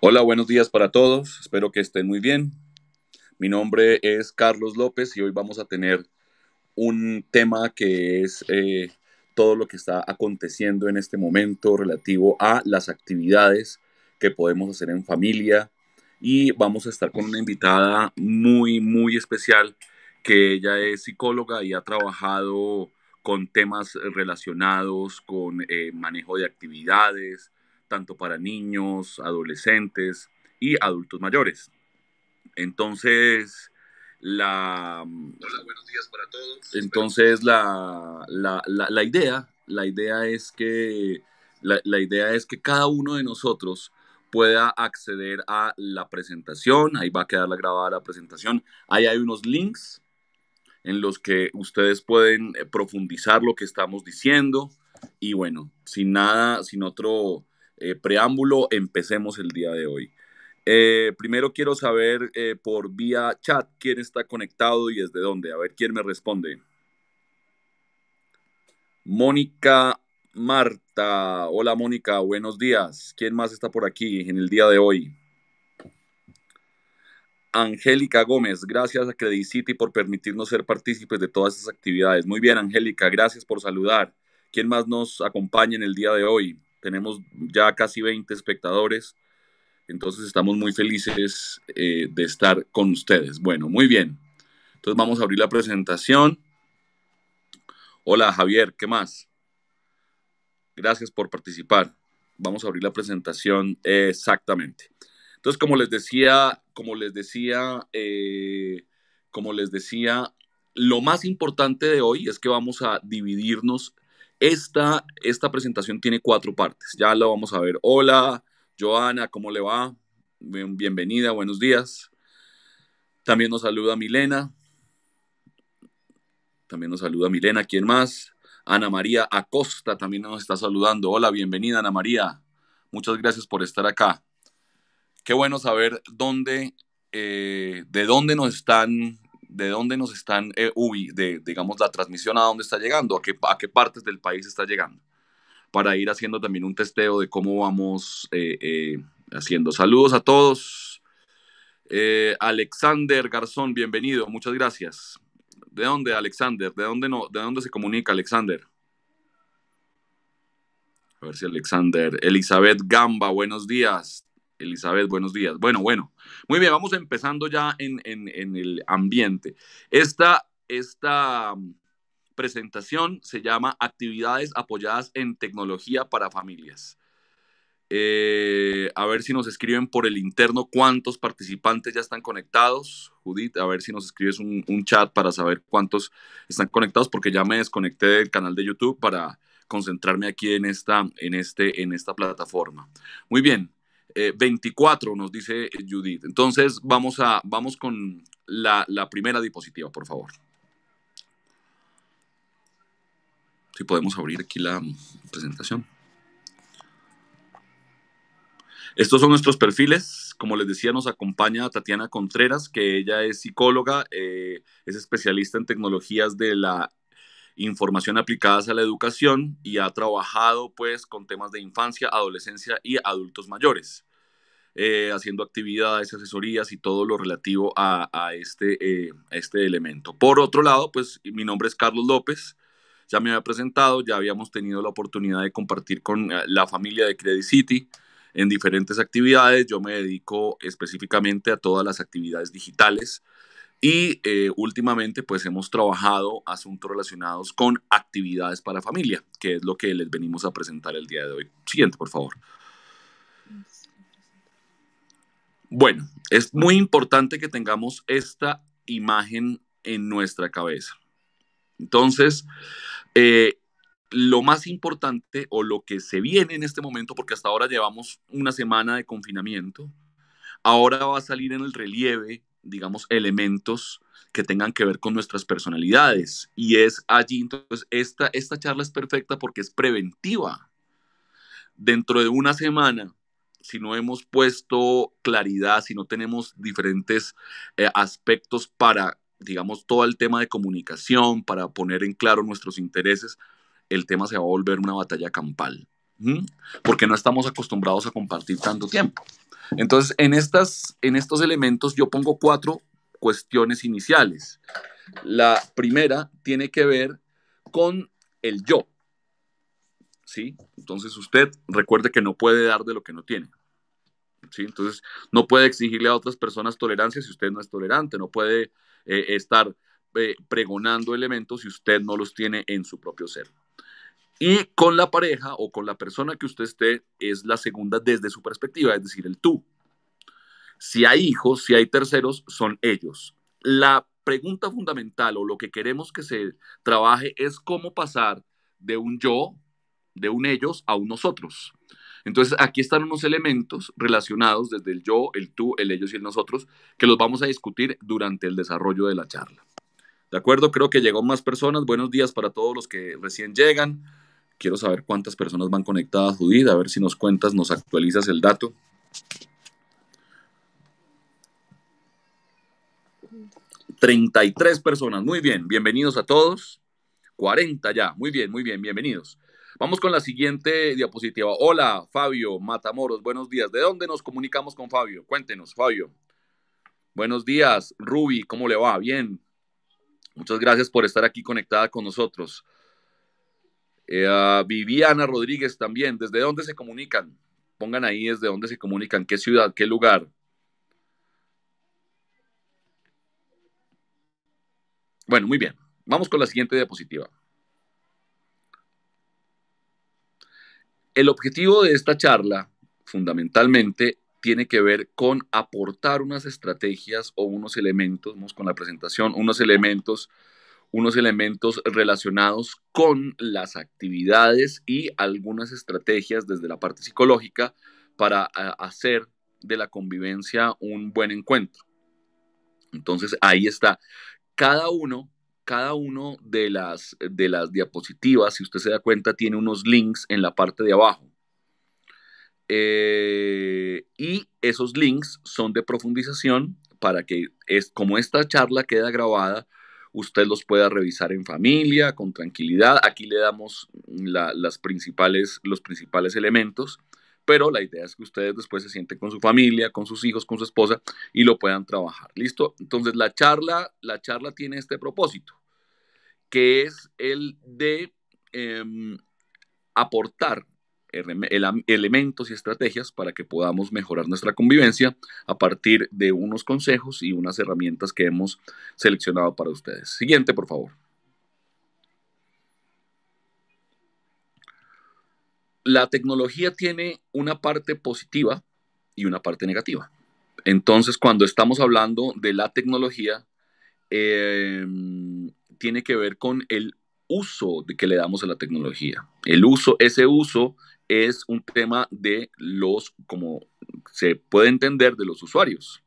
Hola, buenos días para todos. Espero que estén muy bien. Mi nombre es Carlos López y hoy vamos a tener un tema que es eh, todo lo que está aconteciendo en este momento relativo a las actividades que podemos hacer en familia. Y vamos a estar con una invitada muy, muy especial que ella es psicóloga y ha trabajado con temas relacionados con eh, manejo de actividades, tanto para niños, adolescentes y adultos mayores. Entonces, la... buenos días para todos. Entonces, la, la, idea, la idea es que... la idea es que cada uno de nosotros pueda acceder a la presentación. Ahí va a quedar la grabada la presentación. Ahí hay unos links en los que ustedes pueden eh, profundizar lo que estamos diciendo. Y bueno, sin nada, sin otro, eh, preámbulo, empecemos el día de hoy. Eh, primero quiero saber eh, por vía chat quién está conectado y desde dónde. A ver quién me responde. Mónica Marta. Hola Mónica, buenos días. ¿Quién más está por aquí en el día de hoy? Angélica Gómez, gracias a Credit City por permitirnos ser partícipes de todas estas actividades. Muy bien, Angélica, gracias por saludar. ¿Quién más nos acompaña en el día de hoy? tenemos ya casi 20 espectadores, entonces estamos muy felices eh, de estar con ustedes. Bueno, muy bien. Entonces vamos a abrir la presentación. Hola Javier, ¿qué más? Gracias por participar. Vamos a abrir la presentación exactamente. Entonces, como les decía, como les decía, eh, como les decía, lo más importante de hoy es que vamos a dividirnos esta, esta presentación tiene cuatro partes. Ya la vamos a ver. Hola, Joana, ¿cómo le va? Bienvenida, buenos días. También nos saluda Milena. También nos saluda Milena. ¿Quién más? Ana María Acosta también nos está saludando. Hola, bienvenida Ana María. Muchas gracias por estar acá. Qué bueno saber dónde, eh, de dónde nos están de dónde nos están, eh, ubi, de, digamos, la transmisión a dónde está llegando, a qué, qué partes del país está llegando, para ir haciendo también un testeo de cómo vamos eh, eh, haciendo. Saludos a todos. Alexander Garzón, bienvenido, muchas gracias. ¿De dónde, Alexander? ¿De dónde, no, ¿De dónde se comunica, Alexander? A ver si Alexander. Elizabeth Gamba, buenos días. Elizabeth, buenos días. Bueno, bueno, muy bien, vamos empezando ya en, el ambiente. Esta, esta um, presentación se llama Actividades apoyadas en tecnología para familias. Eh, a ver si nos escriben por el interno cuántos participantes ya están conectados. Judith, a ver si nos escribes un, chat para saber cuántos están conectados, porque ya me desconecté del canal de YouTube para concentrarme aquí en esta, en este, en esta plataforma. Muy bien. 24 eh, nos dice Judith. Entonces vamos, a, vamos con la, primera diapositiva, por favor. Si podemos abrir aquí la presentación. Estos son nuestros perfiles. Como les decía, nos acompaña Tatiana Contreras, que ella es psicóloga, eh, es especialista en tecnologías de la información aplicadas a la educación y ha trabajado pues con temas de infancia, adolescencia y adultos mayores. Eh, haciendo actividades, asesorías y todo lo relativo este, eh, a, este, elemento. Por otro lado, pues mi nombre es Carlos López, ya me había presentado, ya habíamos tenido la oportunidad de compartir con eh, la familia de Credit City en diferentes actividades, yo me dedico específicamente a todas las actividades digitales. Y últimamente pues hemos trabajado asuntos relacionados con actividades para familia, que es lo que les venimos a presentar el día de hoy. Siguiente, por favor. Bueno, es muy importante que tengamos esta imagen en nuestra cabeza. Entonces, eh, lo más importante o lo que se viene en este momento, porque hasta ahora llevamos una semana de confinamiento, ahora va a salir en el relieve, digamos, elementos que tengan que ver con nuestras personalidades. Y es allí, entonces, esta, esta charla es perfecta porque es preventiva. Dentro de una semana si no hemos puesto claridad, si no tenemos diferentes eh, aspectos para, digamos, todo el tema de comunicación, para poner en claro nuestros intereses, el tema se va a volver una batalla campal, porque no estamos acostumbrados a compartir tanto tiempo. Entonces, en, estas, en estos elementos yo pongo cuatro cuestiones iniciales. La primera tiene que ver con el yo. ¿Sí? Entonces usted recuerde que no puede dar de lo que no tiene. Entonces, no puede exigirle a otras personas tolerancia si usted no es tolerante, no puede eh, estar eh, pregonando elementos si usted no los tiene en su propio ser. Y con la pareja o con la persona que usted esté es la segunda desde su perspectiva, es decir, el tú. Si hay hijos, si hay terceros, son ellos. La pregunta fundamental o lo que queremos que se trabaje es cómo pasar de un yo, de un ellos, a un nosotros. Entonces, aquí están unos elementos relacionados desde el yo, el tú, el ellos y el nosotros, que los vamos a discutir durante el desarrollo de la charla. ¿De acuerdo? Creo que llegó más personas. Buenos días para todos los que recién llegan. Quiero saber cuántas personas van conectadas, Judith. A ver si nos cuentas, nos actualizas el dato. ¡33 personas! Muy bien, bienvenidos a todos. 40 ya. Muy bien, muy bien, bienvenidos. Vamos con la siguiente diapositiva. Hola, Fabio Matamoros, buenos días. ¿De dónde nos comunicamos con Fabio? Cuéntenos, Fabio. Buenos días, Ruby, ¿cómo le va? Bien. Muchas gracias por estar aquí conectada con nosotros. Eh, Viviana Rodríguez también, ¿desde dónde se comunican? Pongan ahí desde dónde se comunican, qué ciudad, qué lugar. Bueno, muy bien. Vamos con la siguiente diapositiva. El objetivo de esta charla, fundamentalmente, tiene que ver con aportar unas estrategias o unos elementos, vamos con la presentación, unos elementos, unos elementos relacionados con las actividades y algunas estrategias desde la parte psicológica para hacer de la convivencia un buen encuentro. Entonces, ahí está. Cada uno cada uno de las, de las diapositivas, si usted se da cuenta, tiene unos links en la parte de abajo. Eh, y esos links son de profundización para que, es, como esta charla queda grabada, usted los pueda revisar en familia, con tranquilidad. Aquí le damos las principales, los principales elementos pero la idea es que ustedes después se sienten con su familia, con sus hijos, con su esposa y lo puedan trabajar. ¿Listo? Entonces la charla, la charla tiene este propósito, que es el de em, aportar elementos y estrategias para que podamos mejorar nuestra convivencia a partir de unos consejos y unas herramientas que hemos seleccionado para ustedes. Siguiente, por favor. la tecnología tiene una parte positiva y una parte negativa. Entonces, cuando estamos hablando de la tecnología, em, tiene que ver con el uso que le damos a la tecnología. El uso, ese uso es un tema de los, como se puede entender, de los usuarios.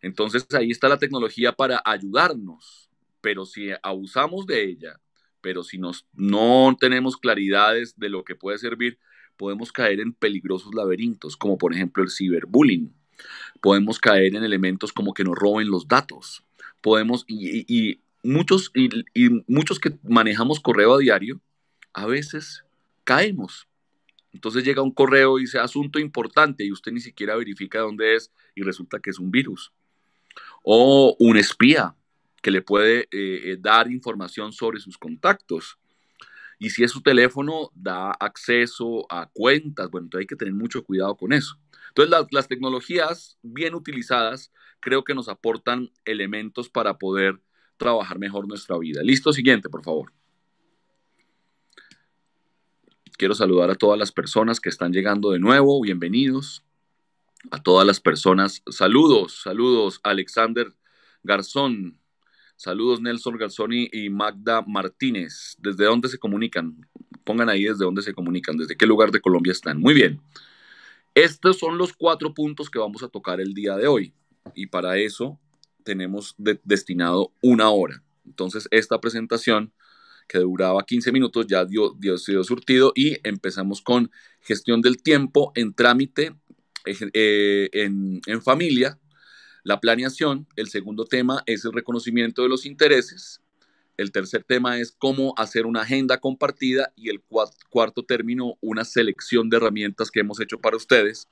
Entonces ahí está la tecnología para ayudarnos, pero si abusamos de ella pero si nos, no tenemos claridades de lo que puede servir, podemos caer en peligrosos laberintos, como por ejemplo el ciberbullying. Podemos caer en elementos como que nos roben los datos. Podemos, y, muchos, y, y muchos que manejamos correo a diario, a veces caemos entonces llega un correo y dice asunto importante y usted ni siquiera verifica dónde es y resulta que es un virus. O un espía que le puede eh, eh, dar información sobre sus contactos. Y si es su teléfono, da acceso a cuentas. Bueno, entonces hay que tener mucho cuidado con eso. Entonces, las tecnologías bien utilizadas creo que nos aportan elementos para poder trabajar mejor nuestra vida. Listo, siguiente, por favor. Quiero saludar a todas las personas que están llegando de nuevo. Bienvenidos. A todas las personas, saludos, saludos. Alexander Garzón, Saludos Nelson Garzoni y Magda Martínez. ¿Desde dónde se comunican? Pongan ahí desde dónde se comunican, desde qué lugar de Colombia están. Muy bien. Estos son los cuatro puntos que vamos a tocar el día de hoy. Y para eso tenemos destinado una hora. Entonces, esta presentación que duraba 15 minutos ya dio, dio, surtido y empezamos con gestión del tiempo en trámite eh, eh, en, en familia, la planeación, el segundo tema es el reconocimiento de los intereses, el tercer tema es cómo hacer una agenda compartida y el cuarto término, una selección de herramientas que hemos hecho para ustedes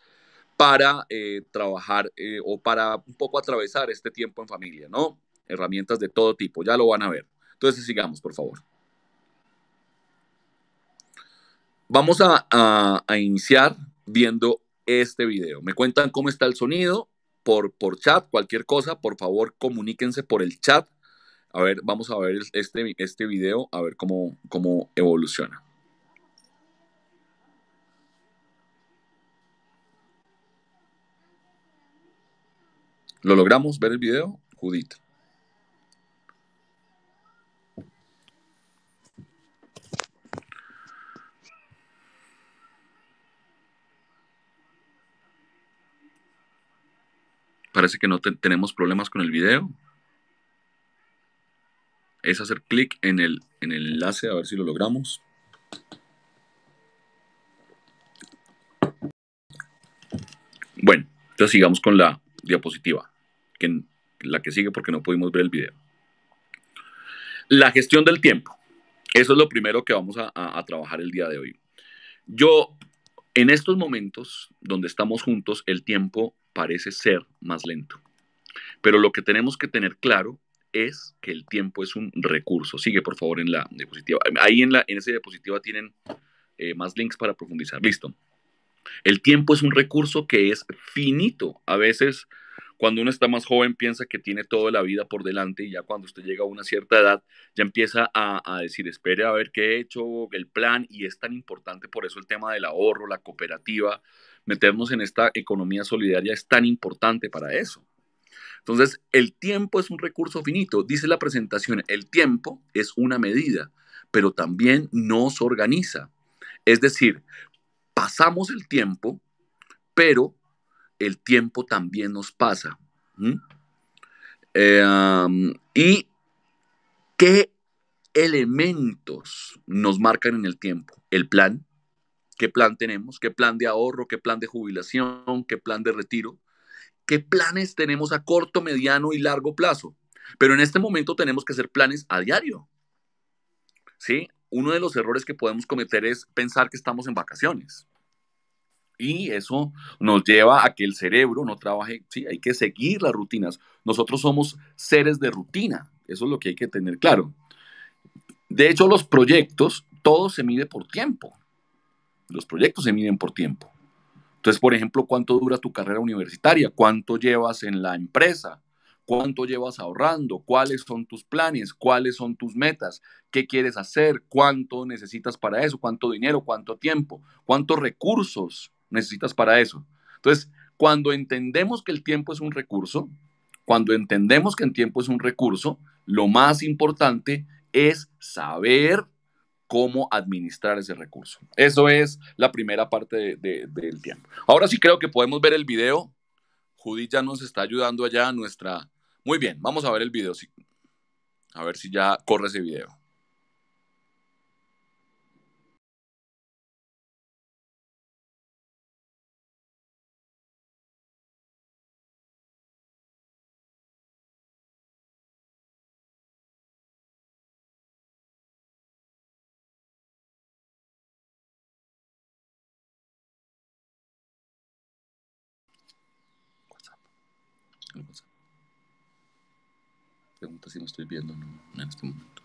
para eh, trabajar eh, o para un poco atravesar este tiempo en familia, ¿no? Herramientas de todo tipo, ya lo van a ver. Entonces sigamos, por favor. Vamos a iniciar viendo este video. Me cuentan cómo está el sonido por, chat, cualquier cosa, por favor comuníquense por el chat. A ver, vamos a ver este, este video, a ver cómo, cómo evoluciona. ¿Lo logramos ver el video, Judith? parece que no tenemos problemas con el video. Es hacer clic en el, enlace a ver si lo logramos. Bueno, entonces sigamos con la diapositiva, que, la que sigue porque no pudimos ver el video. La gestión del tiempo. Eso es lo primero que vamos a trabajar el día de hoy. Yo, en estos momentos donde estamos juntos, el tiempo parece ser más lento. Pero lo que tenemos que tener claro es que el tiempo es un recurso. Sigue, por favor, en la diapositiva. Ahí en, la, en esa diapositiva tienen eh, más links para profundizar. Listo. El tiempo es un recurso que es finito. A veces, cuando uno está más joven, piensa que tiene toda la vida por delante y ya cuando usted llega a una cierta edad, ya empieza a, a decir, espere a ver qué he hecho, el plan, y es tan importante por eso el tema del ahorro, la cooperativa, meternos en esta economía solidaria es tan importante para eso. Entonces, el tiempo es un recurso finito, dice la presentación, el tiempo es una medida, pero también nos organiza. Es decir, pasamos el tiempo, pero el tiempo también nos pasa. ¿Mm? Eh, ¿Y qué elementos nos marcan en el tiempo? El plan, qué plan tenemos, qué plan de ahorro, qué plan de jubilación, qué plan de retiro, qué planes tenemos a corto, mediano y largo plazo. Pero en este momento tenemos que hacer planes a diario. ¿Sí? Uno de los errores que podemos cometer es pensar que estamos en vacaciones. Y eso nos lleva a que el cerebro no trabaje, sí, hay que seguir las rutinas. Nosotros somos seres de rutina, eso es lo que hay que tener claro. De hecho, los proyectos, todo se mide por tiempo. Los proyectos se miden por tiempo. Entonces, por ejemplo, ¿cuánto dura tu carrera universitaria? ¿Cuánto llevas en la empresa? ¿Cuánto llevas ahorrando? ¿Cuáles son tus planes? ¿Cuáles son tus metas? ¿Qué quieres hacer? ¿Cuánto necesitas para eso? ¿Cuánto dinero? ¿Cuánto tiempo? ¿Cuántos recursos necesitas para eso? Entonces, cuando entendemos que el tiempo es un recurso, cuando entendemos que el tiempo es un recurso, lo más importante es saber cómo administrar ese recurso. Eso es la primera parte del tiempo. Ahora sí creo que podemos ver el video. Judy ya nos está ayudando allá nuestra... Muy bien, vamos a ver el video. A ver si ya corre ese video. no estoy viendo en este momento.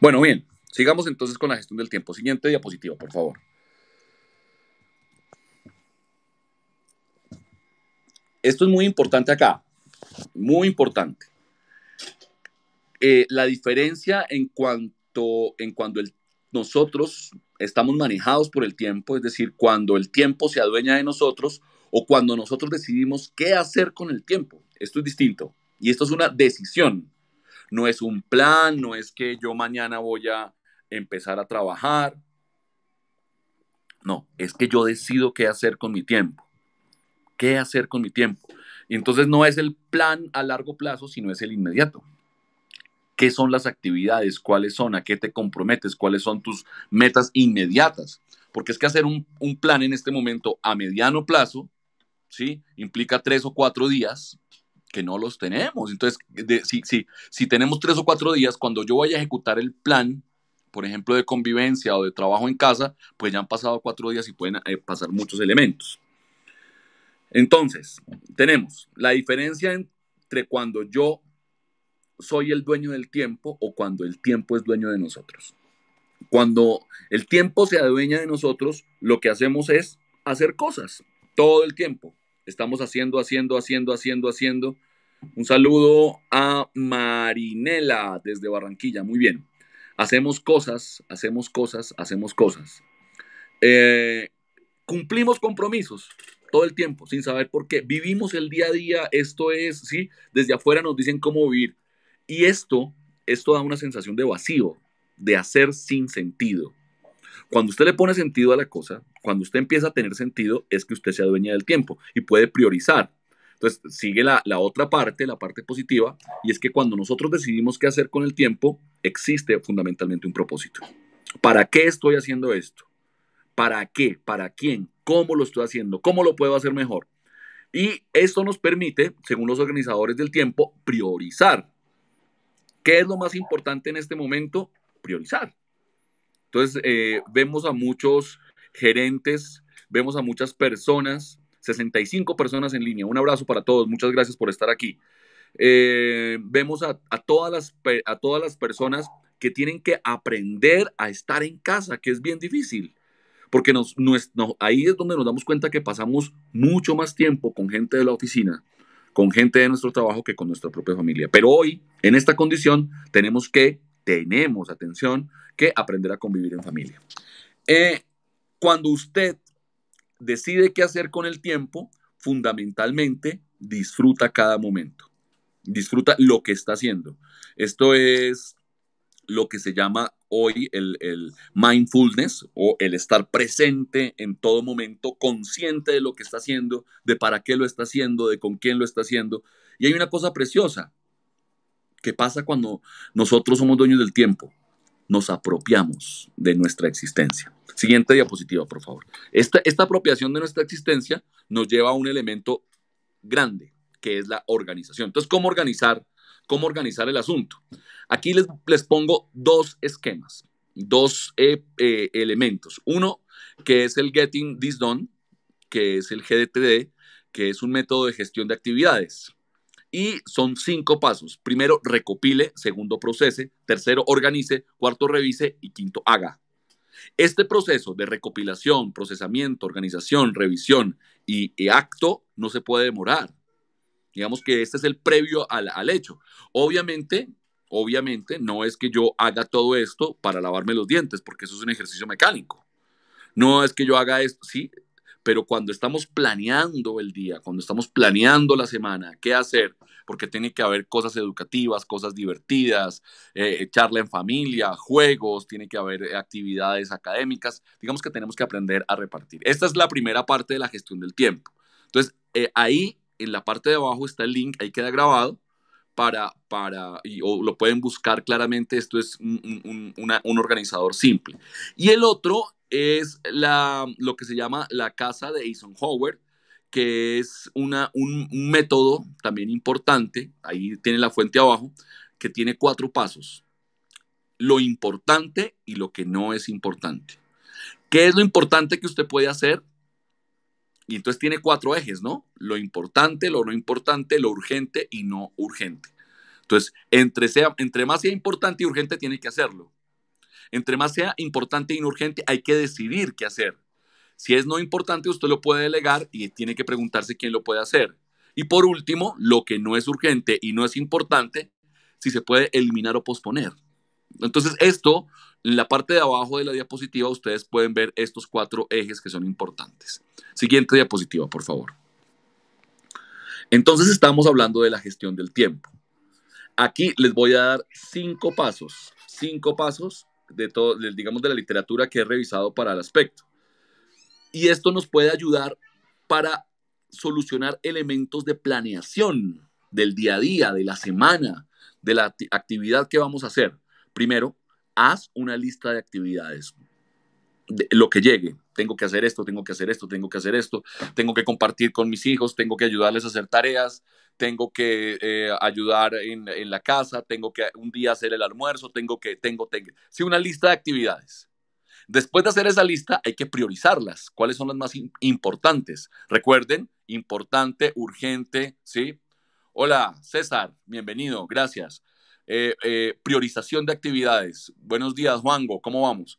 Bueno, bien, sigamos entonces con la gestión del tiempo. Siguiente diapositiva, por favor. Esto es muy importante acá, muy importante. Eh, la diferencia en cuanto, en cuando el, nosotros estamos manejados por el tiempo, es decir, cuando el tiempo se adueña de nosotros o cuando nosotros decidimos qué hacer con el tiempo. Esto es distinto y esto es una decisión. No es un plan, no es que yo mañana voy a empezar a trabajar. No, es que yo decido qué hacer con mi tiempo. ¿Qué hacer con mi tiempo? entonces no es el plan a largo plazo, sino es el inmediato qué son las actividades, cuáles son, a qué te comprometes, cuáles son tus metas inmediatas. Porque es que hacer un, plan en este momento a mediano plazo, ¿sí? Implica tres o cuatro días que no los tenemos. Entonces, si, si, tenemos tres o cuatro días, cuando yo vaya a ejecutar el plan, por ejemplo, de convivencia o de trabajo en casa, pues ya han pasado cuatro días y pueden eh, pasar muchos elementos. Entonces, tenemos la diferencia entre cuando yo soy el dueño del tiempo o cuando el tiempo es dueño de nosotros. Cuando el tiempo se adueña de nosotros, lo que hacemos es hacer cosas todo el tiempo. Estamos haciendo, haciendo, haciendo, haciendo, haciendo. Un saludo a Marinela desde Barranquilla. Muy bien. Hacemos cosas, hacemos cosas, hacemos cosas. Eh, cumplimos compromisos todo el tiempo, sin saber por qué. Vivimos el día a día, esto es, ¿sí? Desde afuera nos dicen cómo vivir. Y esto, esto da una sensación de vacío, de hacer sin sentido. Cuando usted le pone sentido a la cosa, cuando usted empieza a tener sentido, es que usted se adueña del tiempo y puede priorizar. Entonces sigue la, la, otra parte, la parte positiva, y es que cuando nosotros decidimos qué hacer con el tiempo, existe fundamentalmente un propósito. ¿Para qué estoy haciendo esto? ¿Para qué? ¿Para quién? ¿Cómo lo estoy haciendo? ¿Cómo lo puedo hacer mejor? Y esto nos permite, según los organizadores del tiempo, priorizar ¿Qué es lo más importante en este momento? Priorizar. Entonces, eh, vemos a muchos gerentes, vemos a muchas personas, 65 personas en línea. Un abrazo para todos, muchas gracias por estar aquí. Eh, vemos a, todas las, a todas las personas que tienen que aprender a estar en casa, que es bien difícil, porque ahí es donde nos damos cuenta que pasamos mucho más tiempo con gente de la oficina con gente de nuestro trabajo que con nuestra propia familia. Pero hoy, en esta condición, tenemos que, tenemos, atención, que aprender a convivir en familia. Eh, cuando usted decide qué hacer con el tiempo, fundamentalmente disfruta cada momento. Disfruta lo que está haciendo. Esto es lo que se llama hoy el, mindfulness o el estar presente en todo momento, consciente de lo que está haciendo, de para qué lo está haciendo, de con quién lo está haciendo. Y hay una cosa preciosa que pasa cuando nosotros somos dueños del tiempo. Nos apropiamos de nuestra existencia. Siguiente diapositiva, por favor. Esta, esta apropiación de nuestra existencia nos lleva a un elemento grande, que es la organización. Entonces, ¿cómo organizar cómo organizar el asunto. Aquí les, les pongo dos esquemas, dos eh, eh, elementos. Uno, que es el Getting This Done, que es el GDTD, que es un método de gestión de actividades. Y son cinco pasos. Primero, recopile. Segundo, procese. Tercero, organice. Cuarto, revise. Y quinto, haga. Este proceso de recopilación, procesamiento, organización, revisión y acto no se puede demorar. Digamos que este es el previo al, al hecho. Obviamente, obviamente no es que yo haga todo esto para lavarme los dientes, porque eso es un ejercicio mecánico. No es que yo haga esto, sí, pero cuando estamos planeando el día, cuando estamos planeando la semana, qué hacer, porque tiene que haber cosas educativas, cosas divertidas, eh, eh, charla en familia, juegos, tiene que haber actividades académicas, digamos que tenemos que aprender a repartir. Esta es la primera parte de la gestión del tiempo. Entonces, eh, ahí en la parte de abajo está el link, ahí queda grabado para, para o lo pueden buscar claramente, esto es un, organizador simple. Y el otro es la, lo que se llama la casa de Eisenhower, que es una, un, un método también importante, ahí tiene la fuente abajo, que tiene cuatro pasos. Lo importante y lo que no es importante. ¿Qué es lo importante que usted puede hacer? Y entonces tiene cuatro ejes, ¿no? Lo importante, lo no importante, lo urgente y no urgente. Entonces, entre, sea, entre más sea importante y urgente, tiene que hacerlo. Entre más sea importante y inurgente, hay que decidir qué hacer. Si es no importante, usted lo puede delegar y tiene que preguntarse quién lo puede hacer. Y por último, lo que no es urgente y no es importante, si se puede eliminar o posponer. Entonces, esto, en la parte de abajo de la diapositiva, ustedes pueden ver estos cuatro ejes que son importantes. Siguiente diapositiva, por favor. Entonces, estamos hablando de la gestión del tiempo. Aquí les voy a dar cinco pasos, cinco pasos de todo, digamos, de la literatura que he revisado para el aspecto. Y esto nos puede ayudar para solucionar elementos de planeación del día a día, de la semana, de la actividad que vamos a hacer. Primero, haz una lista de actividades. lo que llegue, tengo que hacer esto, tengo que hacer esto, tengo que hacer esto, tengo que compartir con mis hijos, tengo que ayudarles a hacer tareas, tengo que eh, ayudar en, la casa, tengo que un día hacer el almuerzo, tengo que, tengo, tengo. Sí, una lista de actividades. Después de hacer esa lista, hay que priorizarlas. ¿Cuáles son las más importantes? Recuerden, importante, urgente, ¿sí? Hola, César, bienvenido, gracias. Eh, eh, priorización de actividades. Buenos días, Juango, ¿cómo vamos?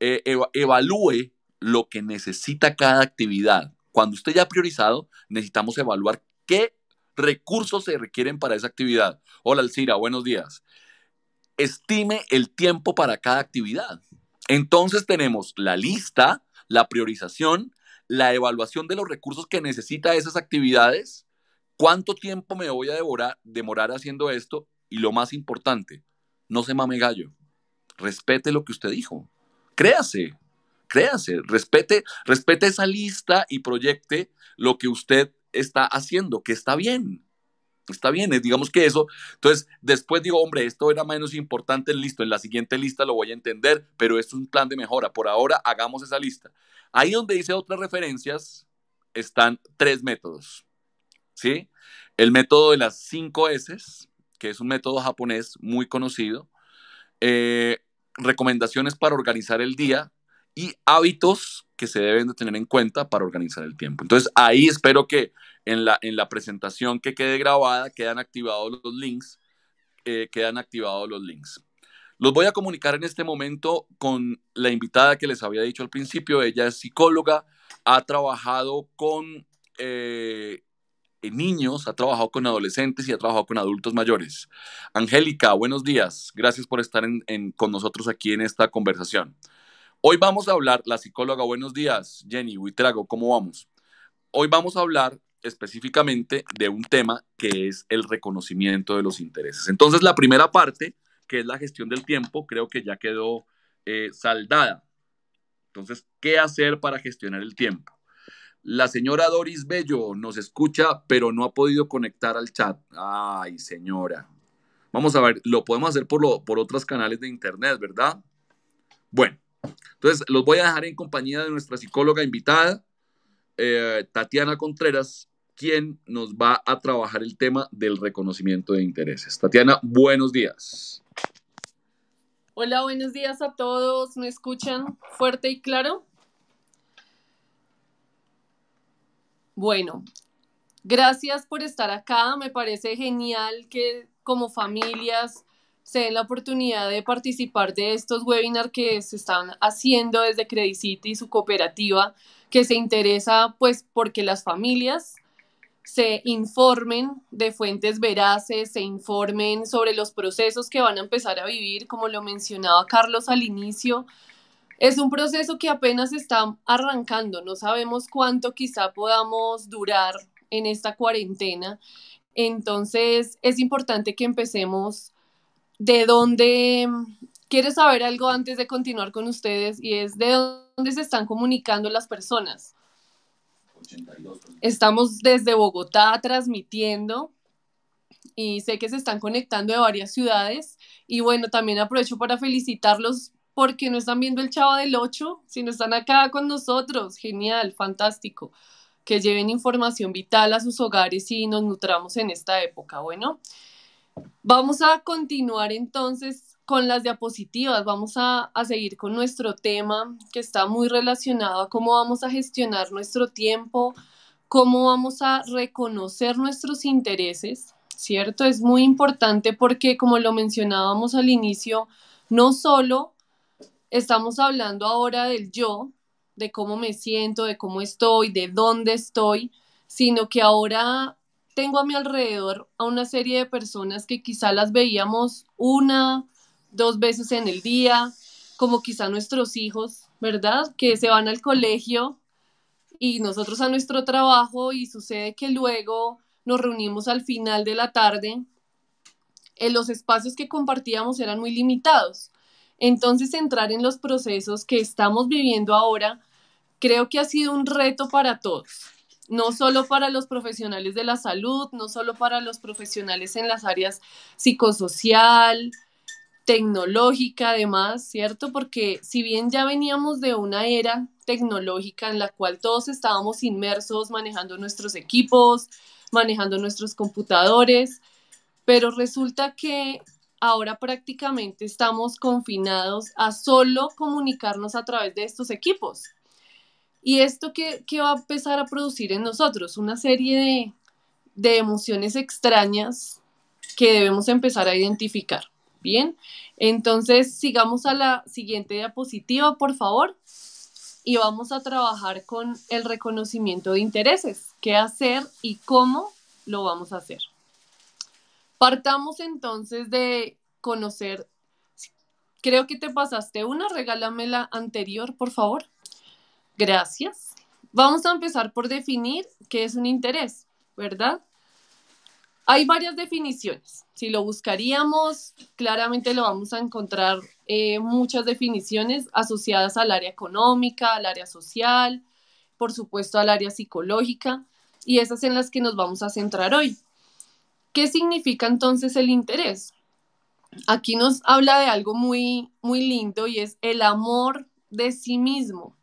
Eh, evalúe lo que necesita cada actividad. Cuando usted ya ha priorizado, necesitamos evaluar qué recursos se requieren para esa actividad. Hola, Alcira, buenos días. Estime el tiempo para cada actividad. Entonces tenemos la lista, la priorización, la evaluación de los recursos que necesita esas actividades, cuánto tiempo me voy a demorar haciendo esto y lo más importante, no se mame gallo. Respete lo que usted dijo. Créase, créase, respete, respete esa lista y proyecte lo que usted está haciendo, que está bien. Está bien, digamos que eso. Entonces, después digo, hombre, esto era menos importante, listo, en la siguiente lista lo voy a entender, pero es un plan de mejora. Por ahora, hagamos esa lista. Ahí donde dice otras referencias, están tres métodos. ¿Sí? El método de las cinco S, que es un método japonés muy conocido, eh, recomendaciones para organizar el día y hábitos que se deben de tener en cuenta para organizar el tiempo. Entonces ahí espero que en la, en la presentación que quede grabada quedan activados los links, eh, quedan activados los links. Los voy a comunicar en este momento con la invitada que les había dicho al principio. Ella es psicóloga, ha trabajado con eh, en niños, ha trabajado con adolescentes y ha trabajado con adultos mayores. Angélica, buenos días. Gracias por estar con nosotros aquí en esta conversación. Hoy vamos a hablar, la psicóloga, buenos días, Jenny Huitrago, ¿cómo vamos? Hoy vamos a hablar específicamente de un tema que es el reconocimiento de los intereses. Entonces, la primera parte, que es la gestión del tiempo, creo que ya quedó eh, saldada. Entonces, ¿qué hacer para gestionar el tiempo? La señora Doris Bello nos escucha, pero no ha podido conectar al chat. Ay, señora. Vamos a ver, lo podemos hacer por, lo, por otros canales de internet, ¿verdad? Bueno, entonces los voy a dejar en compañía de nuestra psicóloga invitada, eh, Tatiana Contreras, quien nos va a trabajar el tema del reconocimiento de intereses. Tatiana, buenos días. Hola, buenos días a todos. ¿Me escuchan fuerte y claro? Bueno, gracias por estar acá. Me parece genial que como familias se den la oportunidad de participar de estos webinars que se están haciendo desde Credicity y su cooperativa, que se interesa pues porque las familias se informen de fuentes veraces, se informen sobre los procesos que van a empezar a vivir, como lo mencionaba Carlos al inicio, es un proceso que apenas está arrancando, no sabemos cuánto quizá podamos durar en esta cuarentena. Entonces es importante que empecemos de dónde... Quiero saber algo antes de continuar con ustedes y es de dónde se están comunicando las personas. Estamos desde Bogotá transmitiendo y sé que se están conectando de varias ciudades. Y bueno, también aprovecho para felicitarlos porque no están viendo el Chavo del 8, sino están acá con nosotros. Genial, fantástico. Que lleven información vital a sus hogares y nos nutramos en esta época. Bueno, vamos a continuar entonces con las diapositivas. Vamos a, a seguir con nuestro tema que está muy relacionado a cómo vamos a gestionar nuestro tiempo, cómo vamos a reconocer nuestros intereses, ¿cierto? Es muy importante porque, como lo mencionábamos al inicio, no solo estamos hablando ahora del yo, de cómo me siento, de cómo estoy, de dónde estoy, sino que ahora tengo a mi alrededor a una serie de personas que quizá las veíamos una, dos veces en el día, como quizá nuestros hijos, ¿verdad? Que se van al colegio y nosotros a nuestro trabajo y sucede que luego nos reunimos al final de la tarde. En eh, los espacios que compartíamos eran muy limitados entonces, entrar en los procesos que estamos viviendo ahora creo que ha sido un reto para todos, no solo para los profesionales de la salud, no solo para los profesionales en las áreas psicosocial, tecnológica además, ¿cierto? Porque si bien ya veníamos de una era tecnológica en la cual todos estábamos inmersos manejando nuestros equipos, manejando nuestros computadores, pero resulta que ahora prácticamente estamos confinados a solo comunicarnos a través de estos equipos. ¿Y esto qué, va a empezar a producir en nosotros? Una serie de, de emociones extrañas que debemos empezar a identificar. Bien, entonces sigamos a la siguiente diapositiva, por favor, y vamos a trabajar con el reconocimiento de intereses, qué hacer y cómo lo vamos a hacer. Partamos entonces de conocer. Creo que te pasaste una, regálame la anterior, por favor. Gracias. Vamos a empezar por definir qué es un interés, ¿verdad? Hay varias definiciones. Si lo buscaríamos, claramente lo vamos a encontrar eh, muchas definiciones asociadas al área económica, al área social, por supuesto al área psicológica, y esas en las que nos vamos a centrar hoy. ¿Qué significa entonces el interés? Aquí nos habla de algo muy, muy lindo y es el amor de sí mismo.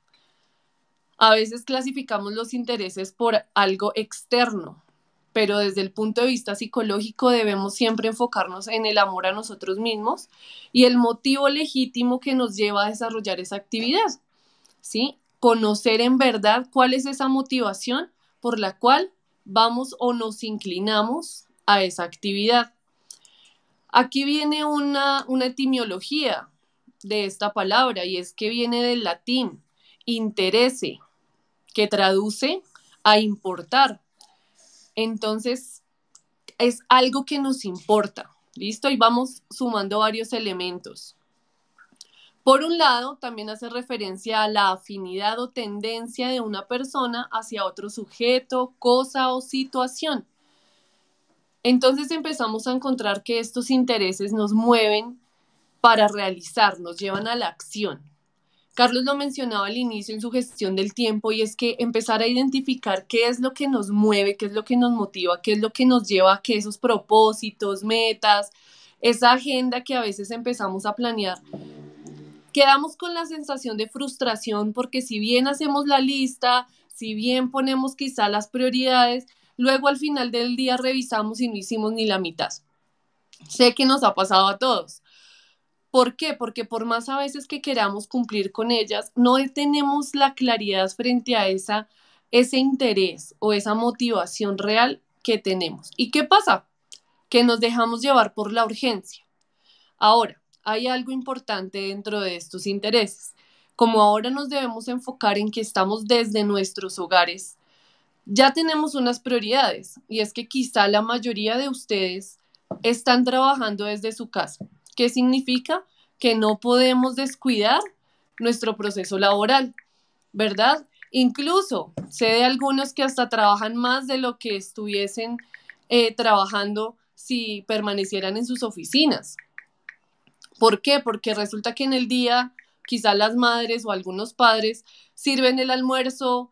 A veces clasificamos los intereses por algo externo, pero desde el punto de vista psicológico debemos siempre enfocarnos en el amor a nosotros mismos y el motivo legítimo que nos lleva a desarrollar esa actividad. ¿Sí? Conocer en verdad cuál es esa motivación por la cual vamos o nos inclinamos a esa actividad. Aquí viene una, una etimología de esta palabra y es que viene del latín interese, que traduce a importar. Entonces, es algo que nos importa. ¿Listo? Y vamos sumando varios elementos. Por un lado, también hace referencia a la afinidad o tendencia de una persona hacia otro sujeto, cosa o situación. Entonces empezamos a encontrar que estos intereses nos mueven para realizar, nos llevan a la acción. Carlos lo mencionaba al inicio en su gestión del tiempo y es que empezar a identificar qué es lo que nos mueve, qué es lo que nos motiva, qué es lo que nos lleva a que esos propósitos, metas, esa agenda que a veces empezamos a planear, quedamos con la sensación de frustración porque si bien hacemos la lista, si bien ponemos quizá las prioridades, Luego al final del día revisamos y no hicimos ni la mitad. Sé que nos ha pasado a todos. ¿Por qué? Porque por más a veces que queramos cumplir con ellas, no tenemos la claridad frente a esa, ese interés o esa motivación real que tenemos. ¿Y qué pasa? Que nos dejamos llevar por la urgencia. Ahora, hay algo importante dentro de estos intereses. Como ahora nos debemos enfocar en que estamos desde nuestros hogares, ya tenemos unas prioridades y es que quizá la mayoría de ustedes están trabajando desde su casa. ¿Qué significa? Que no podemos descuidar nuestro proceso laboral, ¿verdad? Incluso sé de algunos que hasta trabajan más de lo que estuviesen eh, trabajando si permanecieran en sus oficinas. ¿Por qué? Porque resulta que en el día quizá las madres o algunos padres sirven el almuerzo,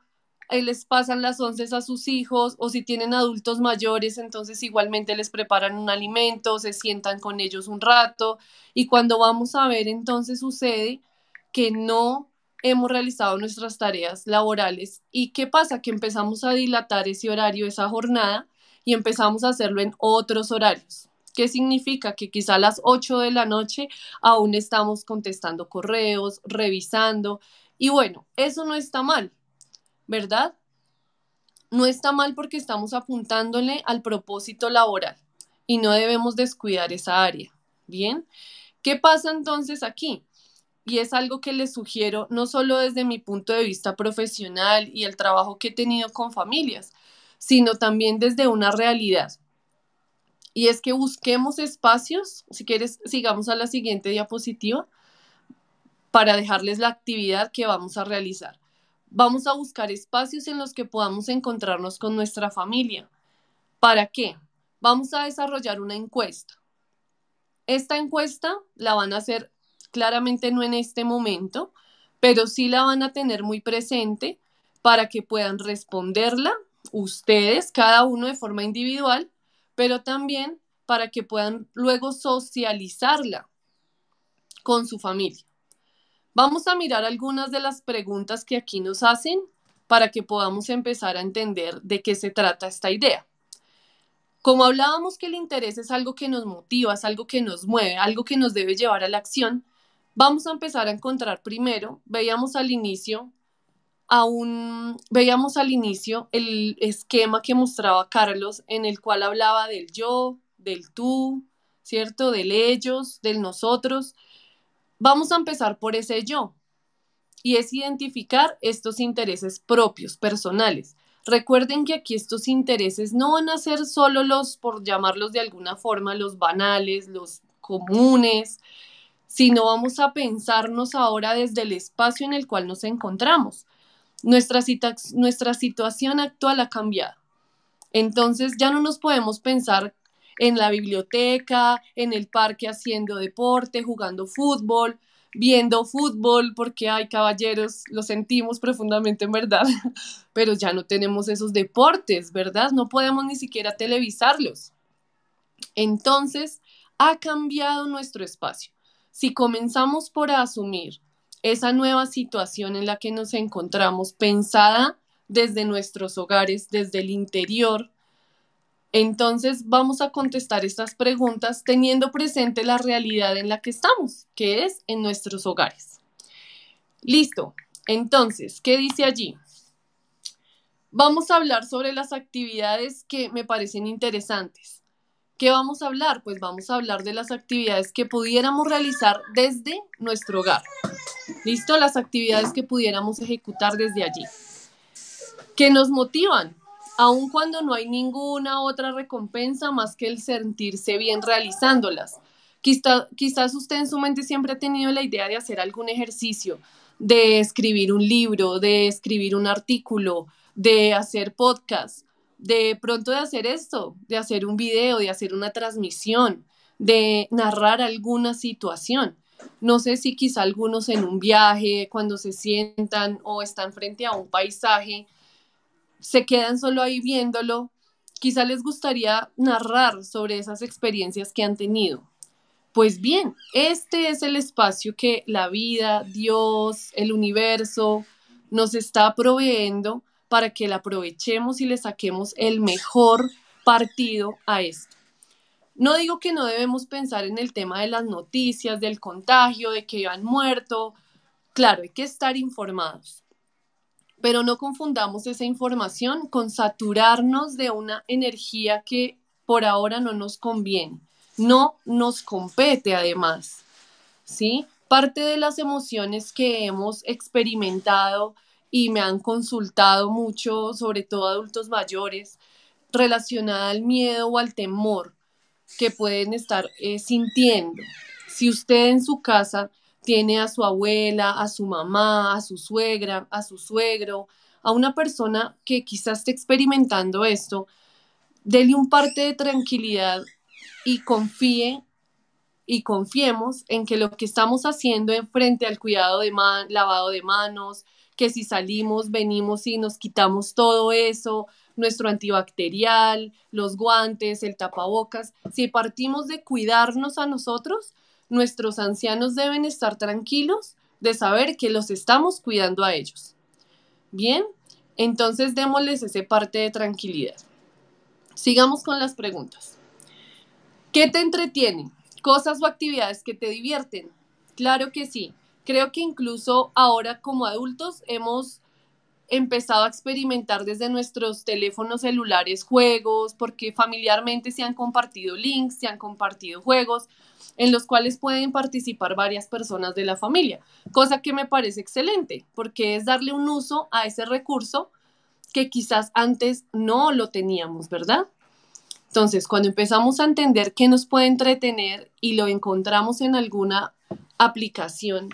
les pasan las once a sus hijos o si tienen adultos mayores, entonces igualmente les preparan un alimento, se sientan con ellos un rato y cuando vamos a ver entonces sucede que no hemos realizado nuestras tareas laborales y qué pasa que empezamos a dilatar ese horario, esa jornada y empezamos a hacerlo en otros horarios. ¿Qué significa? Que quizá a las 8 de la noche aún estamos contestando correos, revisando. Y bueno, eso no está mal, ¿verdad? No está mal porque estamos apuntándole al propósito laboral y no debemos descuidar esa área. Bien, ¿qué pasa entonces aquí? Y es algo que les sugiero no solo desde mi punto de vista profesional y el trabajo que he tenido con familias, sino también desde una realidad. Y es que busquemos espacios, si quieres, sigamos a la siguiente diapositiva, para dejarles la actividad que vamos a realizar. Vamos a buscar espacios en los que podamos encontrarnos con nuestra familia. ¿Para qué? Vamos a desarrollar una encuesta. Esta encuesta la van a hacer claramente no en este momento, pero sí la van a tener muy presente para que puedan responderla ustedes, cada uno de forma individual, pero también para que puedan luego socializarla con su familia. Vamos a mirar algunas de las preguntas que aquí nos hacen para que podamos empezar a entender de qué se trata esta idea. Como hablábamos que el interés es algo que nos motiva, es algo que nos mueve, algo que nos debe llevar a la acción, vamos a empezar a encontrar primero, veíamos al inicio a un, veíamos al inicio el esquema que mostraba Carlos en el cual hablaba del yo, del tú, ¿cierto? Del ellos, del nosotros Vamos a empezar por ese yo y es identificar estos intereses propios, personales. Recuerden que aquí estos intereses no van a ser solo los, por llamarlos de alguna forma, los banales, los comunes, sino vamos a pensarnos ahora desde el espacio en el cual nos encontramos. Nuestra, nuestra situación actual ha cambiado. Entonces ya no nos podemos pensar en la biblioteca, en el parque haciendo deporte, jugando fútbol, viendo fútbol, porque hay caballeros, lo sentimos profundamente en verdad, pero ya no tenemos esos deportes, ¿verdad? No podemos ni siquiera televisarlos. Entonces, ha cambiado nuestro espacio. Si comenzamos por asumir esa nueva situación en la que nos encontramos, pensada desde nuestros hogares, desde el interior, entonces vamos a contestar estas preguntas teniendo presente la realidad en la que estamos, que es en nuestros hogares. Listo. Entonces, ¿qué dice allí? Vamos a hablar sobre las actividades que me parecen interesantes. ¿Qué vamos a hablar? Pues vamos a hablar de las actividades que pudiéramos realizar desde nuestro hogar. ¿Listo? Las actividades que pudiéramos ejecutar desde allí. ¿Qué nos motivan, aun cuando no hay ninguna otra recompensa más que el sentirse bien realizándolas. Quizá, quizás usted en su mente siempre ha tenido la idea de hacer algún ejercicio, de escribir un libro, de escribir un artículo, de hacer podcast, de pronto de hacer esto, de hacer un video, de hacer una transmisión, de narrar alguna situación. No sé si quizá algunos en un viaje, cuando se sientan o están frente a un paisaje, se quedan solo ahí viéndolo, quizá les gustaría narrar sobre esas experiencias que han tenido. Pues bien, este es el espacio que la vida, Dios, el universo nos está proveyendo para que la aprovechemos y le saquemos el mejor partido a esto. No digo que no debemos pensar en el tema de las noticias, del contagio, de que han muerto. Claro, hay que estar informados, pero no confundamos esa información con saturarnos de una energía que por ahora no nos conviene, no nos compete además. ¿Sí? Parte de las emociones que hemos experimentado y me han consultado mucho, sobre todo adultos mayores, relacionada al miedo o al temor que pueden estar eh, sintiendo. Si usted en su casa tiene a su abuela, a su mamá, a su suegra, a su suegro, a una persona que quizás esté experimentando esto, dele un parte de tranquilidad y confíe y confiemos en que lo que estamos haciendo en frente al cuidado de lavado de manos, que si salimos, venimos y nos quitamos todo eso, nuestro antibacterial, los guantes, el tapabocas, si partimos de cuidarnos a nosotros, nuestros ancianos deben estar tranquilos de saber que los estamos cuidando a ellos. Bien, entonces démosles ese parte de tranquilidad. Sigamos con las preguntas. ¿Qué te entretiene? ¿Cosas o actividades que te divierten? Claro que sí. Creo que incluso ahora como adultos hemos empezado a experimentar desde nuestros teléfonos celulares juegos, porque familiarmente se han compartido links, se han compartido juegos, en los cuales pueden participar varias personas de la familia, cosa que me parece excelente, porque es darle un uso a ese recurso que quizás antes no lo teníamos, ¿verdad? Entonces, cuando empezamos a entender qué nos puede entretener y lo encontramos en alguna aplicación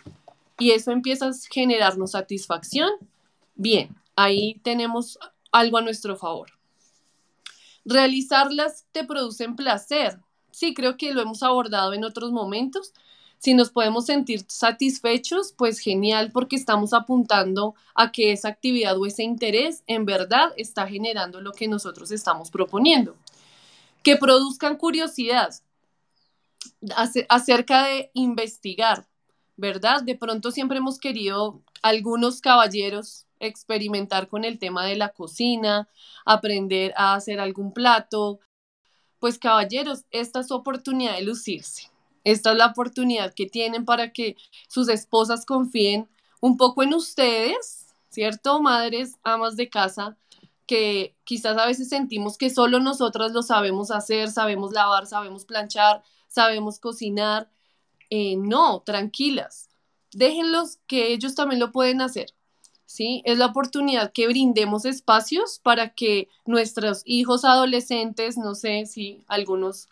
y eso empieza a generarnos satisfacción, bien, ahí tenemos algo a nuestro favor. Realizarlas te producen placer, sí, creo que lo hemos abordado en otros momentos. Si nos podemos sentir satisfechos, pues genial, porque estamos apuntando a que esa actividad o ese interés en verdad está generando lo que nosotros estamos proponiendo. Que produzcan curiosidad acerca de investigar, ¿verdad? De pronto siempre hemos querido algunos caballeros experimentar con el tema de la cocina, aprender a hacer algún plato, pues caballeros, esta es su oportunidad de lucirse. Esta es la oportunidad que tienen para que sus esposas confíen un poco en ustedes, ¿cierto? Madres, amas de casa, que quizás a veces sentimos que solo nosotras lo sabemos hacer, sabemos lavar, sabemos planchar, sabemos cocinar. Eh, no, tranquilas. Déjenlos que ellos también lo pueden hacer. ¿sí? Es la oportunidad que brindemos espacios para que nuestros hijos adolescentes, no sé si algunos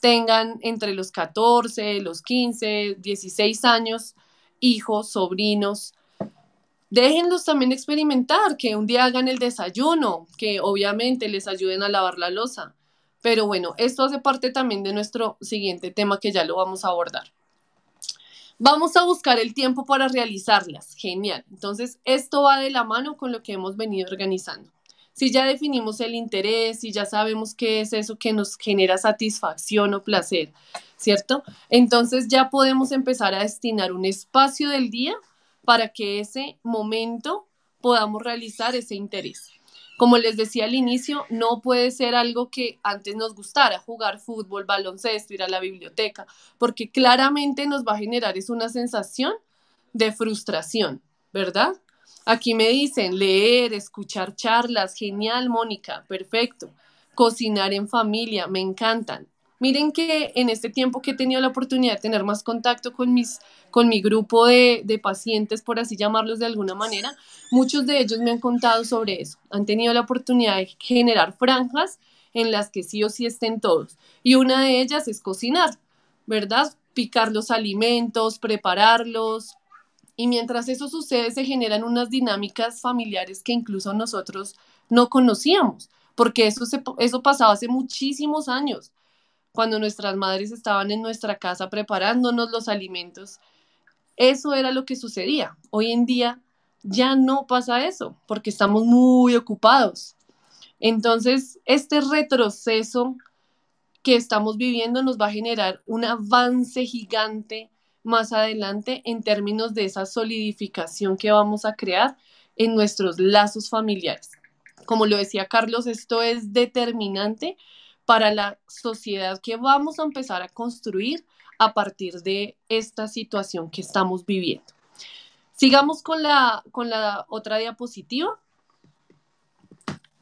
tengan entre los 14, los 15, 16 años, hijos, sobrinos, déjenlos también experimentar, que un día hagan el desayuno, que obviamente les ayuden a lavar la losa. Pero bueno, esto hace parte también de nuestro siguiente tema que ya lo vamos a abordar. Vamos a buscar el tiempo para realizarlas. Genial. Entonces, esto va de la mano con lo que hemos venido organizando. Si ya definimos el interés, si ya sabemos qué es eso que nos genera satisfacción o placer, ¿cierto? Entonces ya podemos empezar a destinar un espacio del día para que ese momento podamos realizar ese interés como les decía al inicio, no puede ser algo que antes nos gustara, jugar fútbol, baloncesto, ir a la biblioteca, porque claramente nos va a generar es una sensación de frustración, ¿verdad? Aquí me dicen leer, escuchar charlas, genial, Mónica, perfecto. Cocinar en familia, me encantan. Miren que en este tiempo que he tenido la oportunidad de tener más contacto con, mi grupo de, pacientes, por así llamarlos de alguna manera, muchos de ellos me han contado sobre eso. Han tenido la oportunidad de generar franjas en las que sí o sí estén todos. Y una de ellas es cocinar, ¿verdad? Picar los alimentos, prepararlos. Y mientras eso sucede, se generan unas dinámicas familiares que incluso nosotros no conocíamos, porque eso, eso pasaba hace muchísimos años cuando nuestras madres estaban en nuestra casa preparándonos los alimentos. Eso era lo que sucedía. Hoy en día ya no pasa eso porque estamos muy ocupados. Entonces, este retroceso que estamos viviendo nos va a generar un avance gigante más adelante en términos de esa solidificación que vamos a crear en nuestros lazos familiares. Como lo decía Carlos, esto es determinante para la sociedad que vamos a empezar a construir a partir de esta situación que estamos viviendo. Sigamos con la, con la otra diapositiva,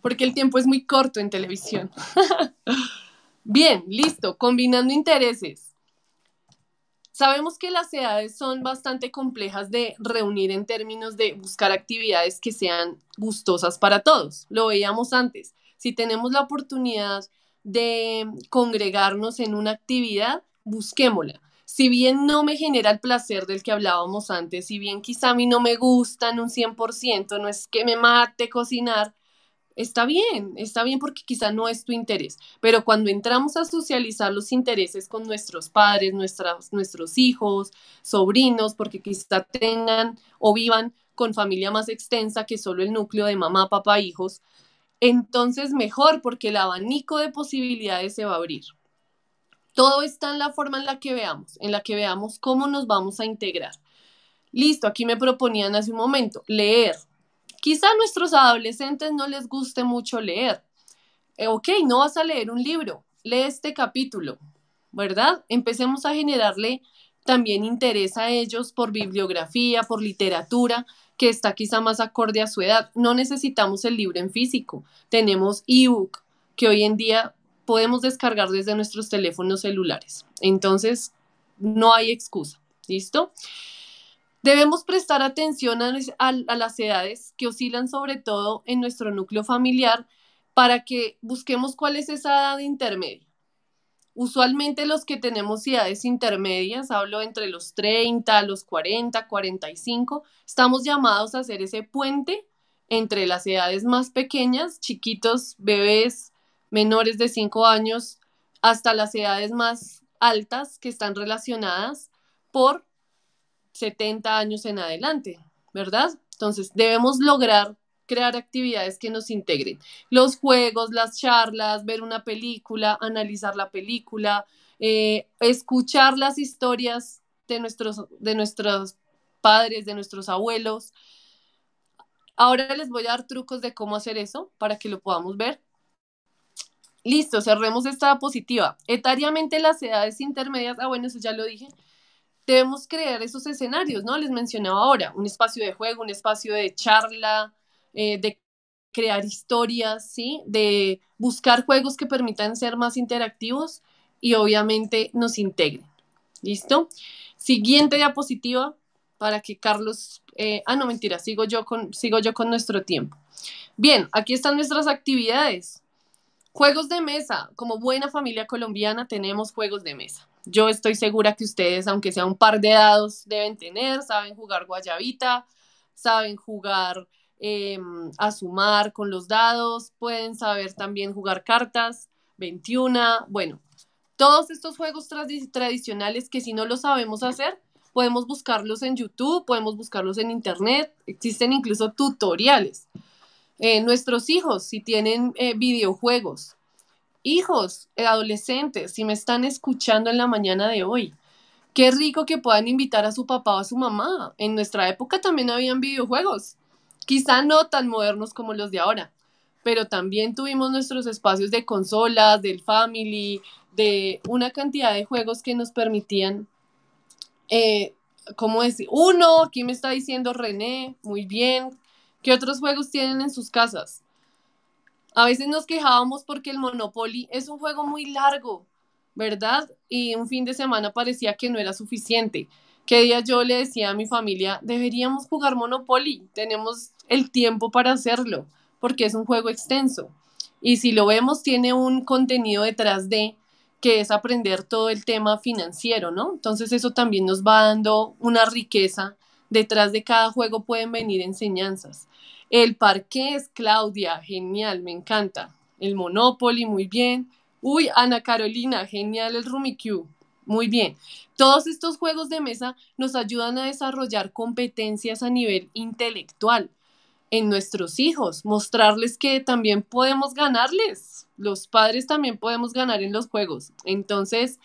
porque el tiempo es muy corto en televisión. Bien, listo, combinando intereses. Sabemos que las edades son bastante complejas de reunir en términos de buscar actividades que sean gustosas para todos. Lo veíamos antes. Si tenemos la oportunidad de congregarnos en una actividad, busquémosla. Si bien no me genera el placer del que hablábamos antes, si bien quizá a mí no me gusta en un 100%, no es que me mate cocinar, está bien, está bien porque quizá no es tu interés, pero cuando entramos a socializar los intereses con nuestros padres, nuestros hijos, sobrinos, porque quizá tengan o vivan con familia más extensa que solo el núcleo de mamá, papá, hijos, entonces mejor porque el abanico de posibilidades se va a abrir. Todo está en la forma en la que veamos, en la que veamos cómo nos vamos a integrar. Listo, aquí me proponían hace un momento leer. Quizá a nuestros adolescentes no les guste mucho leer. Eh, ok, no vas a leer un libro, lee este capítulo, ¿verdad? Empecemos a generarle también interesa a ellos por bibliografía, por literatura, que está quizá más acorde a su edad. No necesitamos el libro en físico, tenemos ebook, que hoy en día podemos descargar desde nuestros teléfonos celulares. Entonces, no hay excusa, ¿listo? Debemos prestar atención a las edades que oscilan sobre todo en nuestro núcleo familiar para que busquemos cuál es esa edad intermedia. Usualmente los que tenemos edades intermedias, hablo entre los 30, los 40, 45, estamos llamados a hacer ese puente entre las edades más pequeñas, chiquitos, bebés, menores de 5 años, hasta las edades más altas que están relacionadas por 70 años en adelante, ¿verdad? Entonces debemos lograr crear actividades que nos integren. Los juegos, las charlas, ver una película, analizar la película, eh, escuchar las historias de nuestros, de nuestros padres, de nuestros abuelos. Ahora les voy a dar trucos de cómo hacer eso para que lo podamos ver. Listo, cerremos esta diapositiva. Etariamente las edades intermedias, ah bueno, eso ya lo dije, debemos crear esos escenarios, ¿no? Les mencionaba ahora, un espacio de juego, un espacio de charla, eh, de crear historias, ¿sí? De buscar juegos que permitan ser más interactivos y obviamente nos integren. ¿Listo? Siguiente diapositiva para que Carlos... Eh, ah, no, mentira, sigo yo, con, sigo yo con nuestro tiempo. Bien, aquí están nuestras actividades. Juegos de mesa. Como buena familia colombiana tenemos juegos de mesa. Yo estoy segura que ustedes, aunque sea un par de dados, deben tener, saben jugar guayabita, saben jugar Em, a sumar con los dados, pueden saber también jugar cartas, 21, bueno, todos estos juegos tradicionales que si no lo sabemos hacer, podemos buscarlos en YouTube, podemos buscarlos en Internet, existen incluso tutoriales. Eh, nuestros hijos, si tienen eh, videojuegos, hijos, adolescentes, si me están escuchando en la mañana de hoy, qué rico que puedan invitar a su papá o a su mamá. En nuestra época también habían videojuegos quizá no tan modernos como los de ahora, pero también tuvimos nuestros espacios de consolas, del family, de una cantidad de juegos que nos permitían, eh, ¿cómo decir? Uno, aquí me está diciendo René, muy bien. ¿Qué otros juegos tienen en sus casas? A veces nos quejábamos porque el Monopoly es un juego muy largo, ¿verdad? Y un fin de semana parecía que no era suficiente. Que día yo le decía a mi familia, deberíamos jugar Monopoly, tenemos el tiempo para hacerlo, porque es un juego extenso. Y si lo vemos, tiene un contenido detrás de que es aprender todo el tema financiero, ¿no? Entonces eso también nos va dando una riqueza. Detrás de cada juego pueden venir enseñanzas. El es Claudia, genial, me encanta. El Monopoly, muy bien. Uy, Ana Carolina, genial el q, muy bien. Todos estos juegos de mesa nos ayudan a desarrollar competencias a nivel intelectual en nuestros hijos, mostrarles que también podemos ganarles, los padres también podemos ganar en los juegos. Entonces,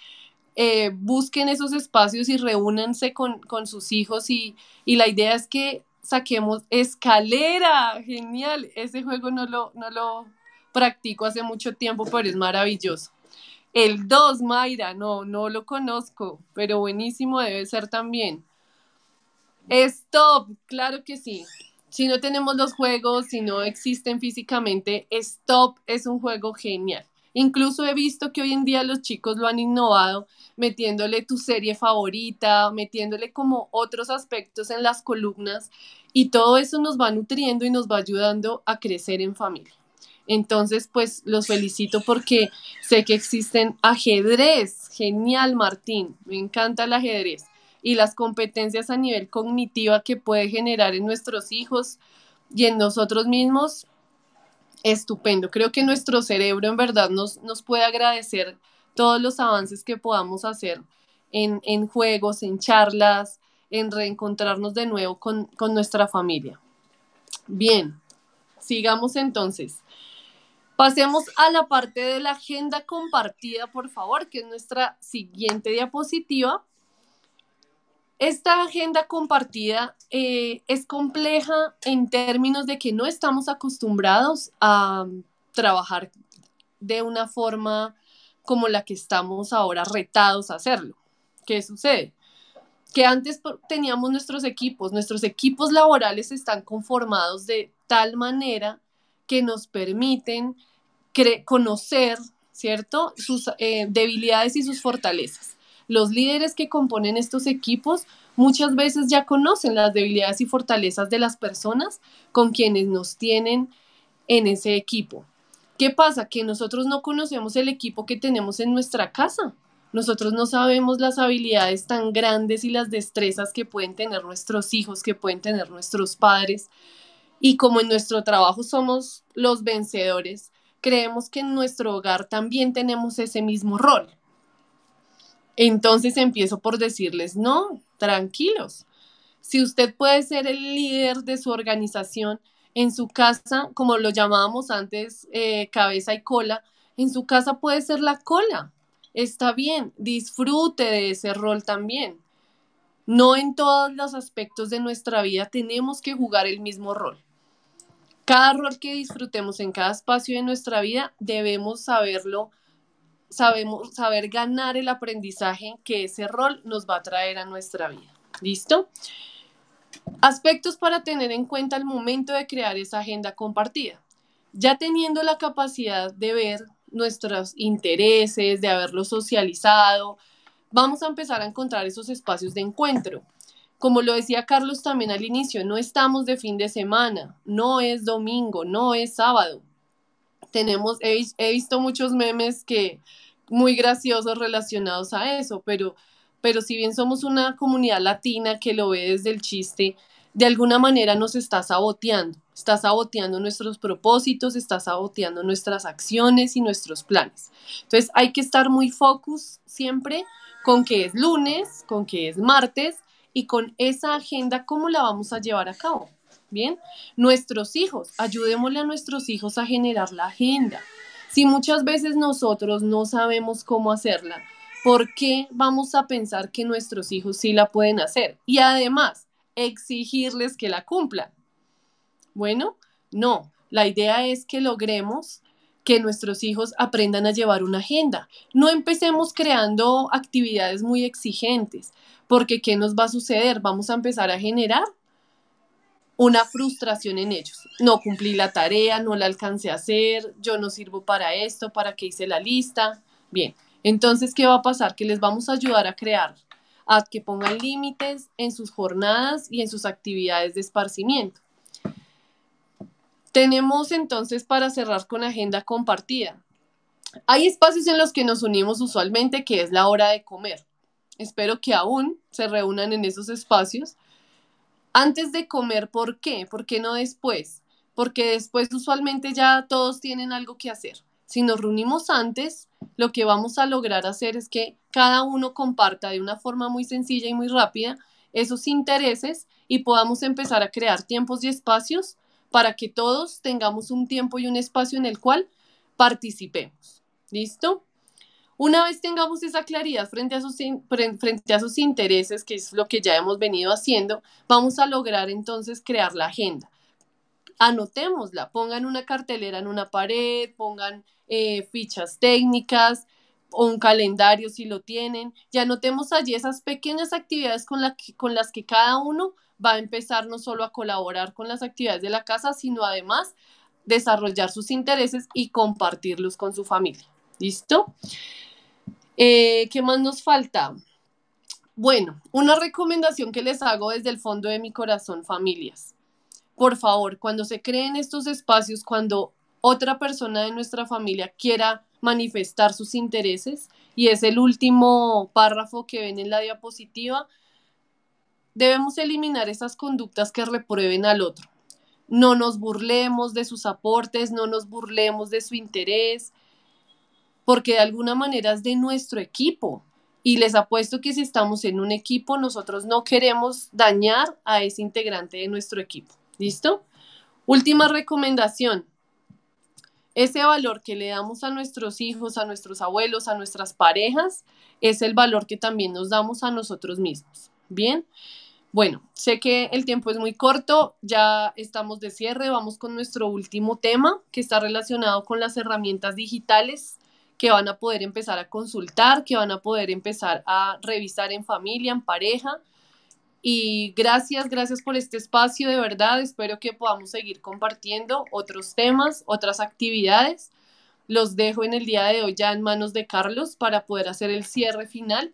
eh, busquen esos espacios y reúnanse con, sus hijos y, la idea es que saquemos escalera, genial, ese juego no lo, no lo practico hace mucho tiempo, pero es maravilloso. El 2, Mayra, no, no lo conozco, pero buenísimo debe ser también. Stop, claro que sí si no tenemos los juegos, si no existen físicamente, Stop es un juego genial. Incluso he visto que hoy en día los chicos lo han innovado metiéndole tu serie favorita, metiéndole como otros aspectos en las columnas y todo eso nos va nutriendo y nos va ayudando a crecer en familia. Entonces, pues los felicito porque sé que existen ajedrez. Genial, Martín. Me encanta el ajedrez y las competencias a nivel cognitiva que puede generar en nuestros hijos y en nosotros mismos, estupendo. Creo que nuestro cerebro en verdad nos, puede agradecer todos los avances que podamos hacer en, juegos, en charlas, en reencontrarnos de nuevo con, con nuestra familia. Bien, sigamos entonces. Pasemos a la parte de la agenda compartida, por favor, que es nuestra siguiente diapositiva. Esta agenda compartida eh, es compleja en términos de que no estamos acostumbrados a trabajar de una forma como la que estamos ahora retados a hacerlo. ¿Qué sucede? Que antes teníamos nuestros equipos, nuestros equipos laborales están conformados de tal manera que nos permiten conocer, ¿cierto?, sus eh, debilidades y sus fortalezas. Los líderes que componen estos equipos muchas veces ya conocen las debilidades y fortalezas de las personas con quienes nos tienen en ese equipo. ¿Qué pasa? Que nosotros no conocemos el equipo que tenemos en nuestra casa. Nosotros no sabemos las habilidades tan grandes y las destrezas que pueden tener nuestros hijos, que pueden tener nuestros padres. Y como en nuestro trabajo somos los vencedores, creemos que en nuestro hogar también tenemos ese mismo rol. Entonces empiezo por decirles, no, tranquilos. Si usted puede ser el líder de su organización en su casa, como lo llamábamos antes, eh, cabeza y cola, en su casa puede ser la cola. Está bien, disfrute de ese rol también. No en todos los aspectos de nuestra vida tenemos que jugar el mismo rol. Cada rol que disfrutemos en cada espacio de nuestra vida debemos saberlo sabemos, saber ganar el aprendizaje que ese rol nos va a traer a nuestra vida. ¿Listo? Aspectos para tener en cuenta al momento de crear esa agenda compartida. Ya teniendo la capacidad de ver nuestros intereses, de haberlo socializado, vamos a empezar a encontrar esos espacios de encuentro. Como lo decía Carlos también al inicio, no estamos de fin de semana, no es domingo, no es sábado. Tenemos, he visto muchos memes que muy graciosos relacionados a eso, pero, pero si bien somos una comunidad latina que lo ve desde el chiste, de alguna manera nos está saboteando, está saboteando nuestros propósitos, está saboteando nuestras acciones y nuestros planes. Entonces hay que estar muy focus siempre con que es lunes, con que es martes y con esa agenda, ¿cómo la vamos a llevar a cabo? Bien, nuestros hijos, ayudémosle a nuestros hijos a generar la agenda. Si muchas veces nosotros no sabemos cómo hacerla, ¿por qué vamos a pensar que nuestros hijos sí la pueden hacer? Y además, exigirles que la cumplan. Bueno, no, la idea es que logremos que nuestros hijos aprendan a llevar una agenda. No empecemos creando actividades muy exigentes, porque ¿qué nos va a suceder? Vamos a empezar a generar una frustración en ellos. No cumplí la tarea, no la alcancé a hacer, yo no sirvo para esto, para qué hice la lista. Bien, entonces, ¿qué va a pasar? Que les vamos a ayudar a crear, a que pongan límites en sus jornadas y en sus actividades de esparcimiento. Tenemos entonces para cerrar con agenda compartida. Hay espacios en los que nos unimos usualmente, que es la hora de comer. Espero que aún se reúnan en esos espacios antes de comer, ¿por qué? ¿Por qué no después? Porque después usualmente ya todos tienen algo que hacer. Si nos reunimos antes, lo que vamos a lograr hacer es que cada uno comparta de una forma muy sencilla y muy rápida esos intereses y podamos empezar a crear tiempos y espacios para que todos tengamos un tiempo y un espacio en el cual participemos. ¿Listo? Una vez tengamos esa claridad frente a, sus, frente a sus intereses, que es lo que ya hemos venido haciendo, vamos a lograr entonces crear la agenda. Anotémosla, pongan una cartelera en una pared, pongan eh, fichas técnicas, o un calendario si lo tienen. y anotemos allí esas pequeñas actividades con, con, las que cada uno va a empezar no solo a colaborar con las actividades de la casa, sino además desarrollar sus intereses y compartirlos con su familia. ¿Listo? Eh, ¿Qué más nos falta? Bueno, una recomendación que les hago desde el fondo de mi corazón, familias. Por favor, cuando se creen estos espacios, cuando otra persona de nuestra familia quiera manifestar sus intereses, y es el último párrafo que ven en la diapositiva, debemos eliminar esas conductas que reprueben al otro. No nos burlemos de sus aportes, no nos burlemos de su interés, porque de alguna manera es de nuestro equipo. Y les apuesto que si estamos en un equipo, nosotros no queremos dañar a ese integrante de nuestro equipo. ¿Listo? Última recomendación. Ese valor que le damos a nuestros hijos, a nuestros abuelos, a nuestras parejas, es el valor que también nos damos a nosotros mismos. Bien, bueno, sé que el tiempo es muy corto, ya estamos de cierre, vamos con nuestro último tema que está relacionado con las herramientas digitales que van a poder empezar a consultar, que van a poder empezar a revisar en familia, en pareja. Y gracias, gracias por este espacio, de verdad. Espero que podamos seguir compartiendo otros temas, otras actividades. Los dejo en el día de hoy ya en manos de Carlos para poder hacer el cierre final.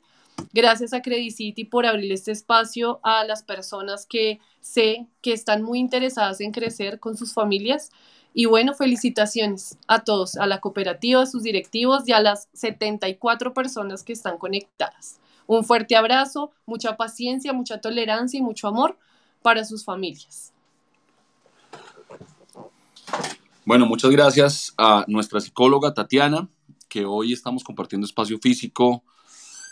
Gracias a Credit City por abrir este espacio a las personas que sé que están muy interesadas en crecer con sus familias y bueno, felicitaciones a todos, a la cooperativa, a sus directivos y a las 74 personas que están conectadas. Un fuerte abrazo, mucha paciencia, mucha tolerancia y mucho amor para sus familias. Bueno, muchas gracias a nuestra psicóloga Tatiana, que hoy estamos compartiendo espacio físico.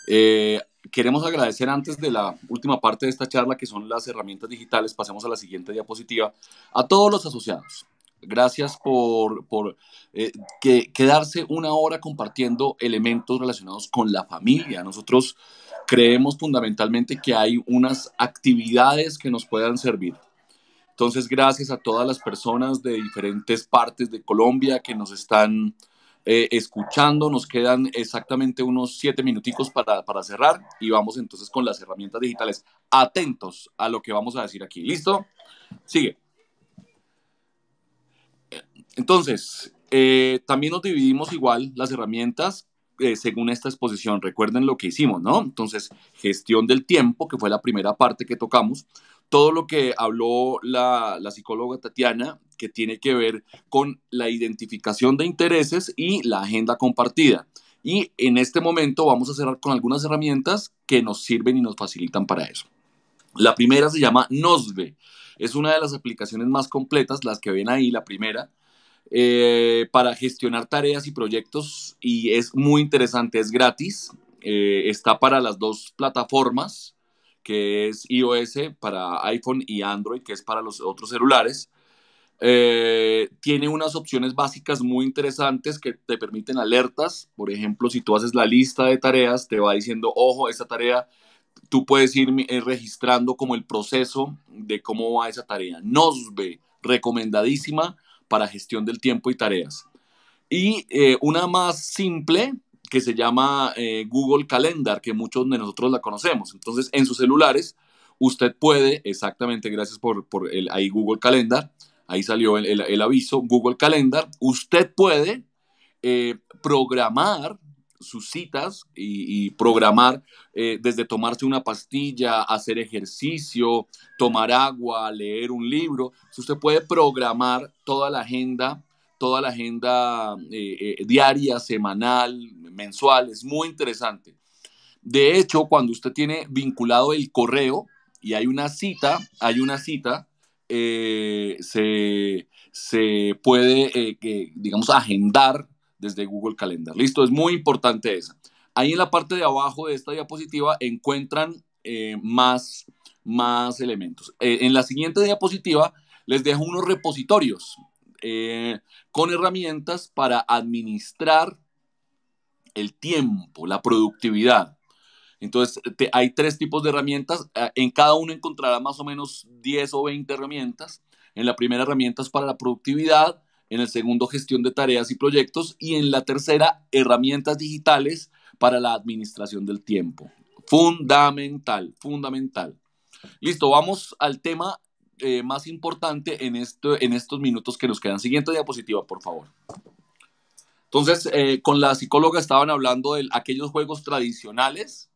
Eh, queremos agradecer antes de la última parte de esta charla, que son las herramientas digitales, pasemos a la siguiente diapositiva, a todos los asociados, Gracias por, eh, quedarse una hora compartiendo elementos relacionados con la familia. Nosotros creemos fundamentalmente que hay unas actividades que nos puedan servir. Entonces, gracias a todas las personas de diferentes partes de Colombia que nos están eh, escuchando. Nos quedan exactamente unos siete minuticos para, para cerrar y vamos entonces con las herramientas digitales. Atentos a lo que vamos a decir aquí. ¿Listo? Sigue. Entonces, eh, también nos dividimos igual las herramientas eh, según esta exposición. Recuerden lo que hicimos, ¿no? Entonces, gestión del tiempo, que fue la primera parte que tocamos. Todo lo que habló la, la psicóloga Tatiana, que tiene que ver con la identificación de intereses y la agenda compartida. Y en este momento vamos a cerrar con algunas herramientas que nos sirven y nos facilitan para eso. La primera se llama Nosve. Es una de las aplicaciones más completas, las que ven ahí, la primera, eh, para gestionar tareas y proyectos y es muy interesante, es gratis, eh, está para las dos plataformas, que es iOS para iPhone y Android, que es para los otros celulares. Eh, tiene unas opciones básicas muy interesantes que te permiten alertas. Por ejemplo, si tú haces la lista de tareas, te va diciendo, ojo, esta tarea, tú puedes ir registrando como el proceso de cómo va esa tarea. Nos ve recomendadísima para gestión del tiempo y tareas. Y eh, una más simple que se llama eh, Google Calendar, que muchos de nosotros la conocemos. Entonces, en sus celulares, usted puede, exactamente, gracias por, por el, ahí Google Calendar, ahí salió el, el, aviso, Google Calendar, usted puede eh, programar sus citas y, programar eh, desde tomarse una pastilla, hacer ejercicio, tomar agua, leer un libro. usted puede programar toda la agenda toda la agenda eh, eh, diaria, semanal, mensual. Es muy interesante. De hecho, cuando usted tiene vinculado el correo y hay una cita, hay una cita, se, se, puede, digamos, agendar desde Google Calendar. Listo, es muy importante esa. Ahí en la parte de abajo de esta diapositiva encuentran eh, más, más elementos. Eh, en la siguiente diapositiva les dejo unos repositorios eh, con herramientas para administrar el tiempo, la productividad. Entonces, hay tres tipos de herramientas. En cada uno encontrará más o menos 10 o 20 herramientas. En la primera herramienta es para la productividad, en el segundo gestión de tareas y proyectos y en la tercera herramientas digitales para la administración del tiempo. Fundamental, fundamental. Listo, vamos al tema eh, más importante en, esto, en estos minutos que nos quedan. Siguiente diapositiva, por favor. Entonces, eh, con la psicóloga estaban hablando de aquellos juegos tradicionales.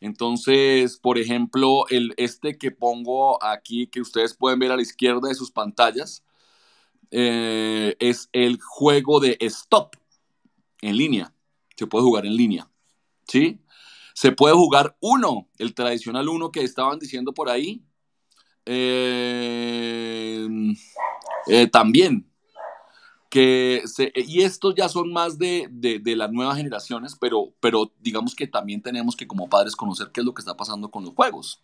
Entonces, por ejemplo, el, este que pongo aquí, que ustedes pueden ver a la izquierda de sus pantallas, eh, es el juego de stop en línea. Se puede jugar en línea. ¿Sí? Se puede jugar uno, el tradicional uno que estaban diciendo por ahí. Eh, eh, también. Que y estos ya son más de, de, las nuevas generaciones, pero, pero digamos que también tenemos que como padres conocer qué es lo que está pasando con los juegos.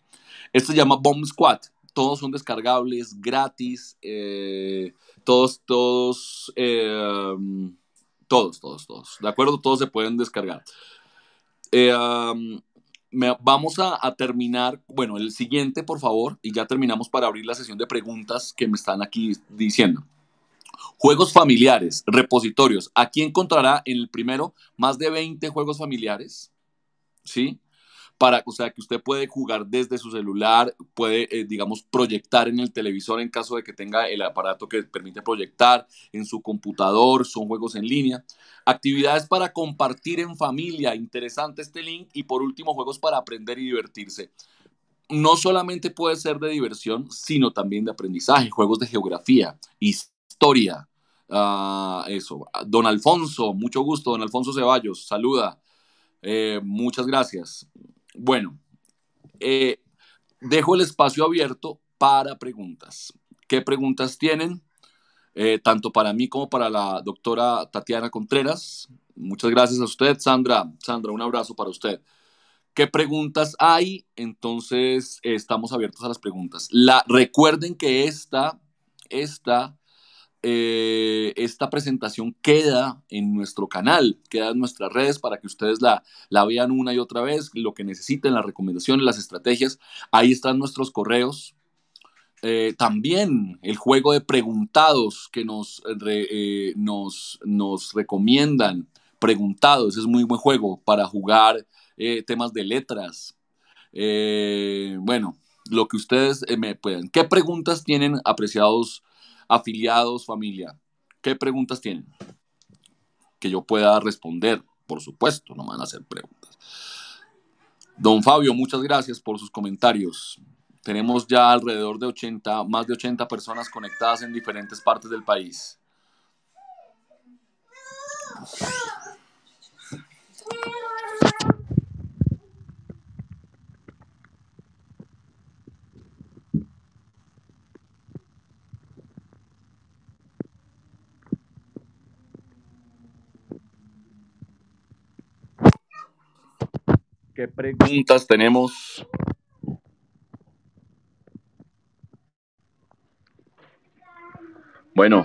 esto se llama Bomb Squad todos son descargables, gratis, eh, todos, todos, eh, todos, todos, todos, ¿de acuerdo? Todos se pueden descargar. Eh, um, vamos a, a, terminar, bueno, el siguiente, por favor, y ya terminamos para abrir la sesión de preguntas que me están aquí diciendo. Juegos familiares, repositorios. Aquí encontrará en el primero más de 20 juegos familiares, ¿sí? para, o sea, que usted puede jugar desde su celular, puede, eh, digamos, proyectar en el televisor en caso de que tenga el aparato que permite proyectar, en su computador, son juegos en línea, actividades para compartir en familia, interesante este link, y por último, juegos para aprender y divertirse no solamente puede ser de diversión, sino también de aprendizaje, juegos de geografía, historia. Ah, eso. Don Alfonso, mucho gusto. Don Alfonso Ceballos, saluda. Eh, muchas gracias. Bueno, eh, dejo el espacio abierto para preguntas. ¿Qué preguntas tienen? Eh, tanto para mí como para la doctora Tatiana Contreras. Muchas gracias a usted, Sandra. Sandra, un abrazo para usted. ¿Qué preguntas hay? Entonces, estamos abiertos a las preguntas. La, recuerden que esta, esta eh, esta presentación queda en nuestro canal, queda en nuestras redes para que ustedes la, la vean una y otra vez, lo que necesiten, las recomendaciones, las estrategias. Ahí están nuestros correos. Eh, también el juego de preguntados que nos, eh, nos, nos recomiendan. Preguntados, es muy buen juego para jugar temas de letras. bueno, lo que ustedes me puedan. ¿Qué preguntas tienen, apreciados afiliados, familia, ¿qué preguntas tienen? Que yo pueda responder, por supuesto, no van a hacer preguntas. Don Fabio, muchas gracias por sus comentarios. Tenemos ya alrededor de 80, más de 80 personas conectadas en diferentes partes del país. ¿Qué preguntas tenemos? Bueno.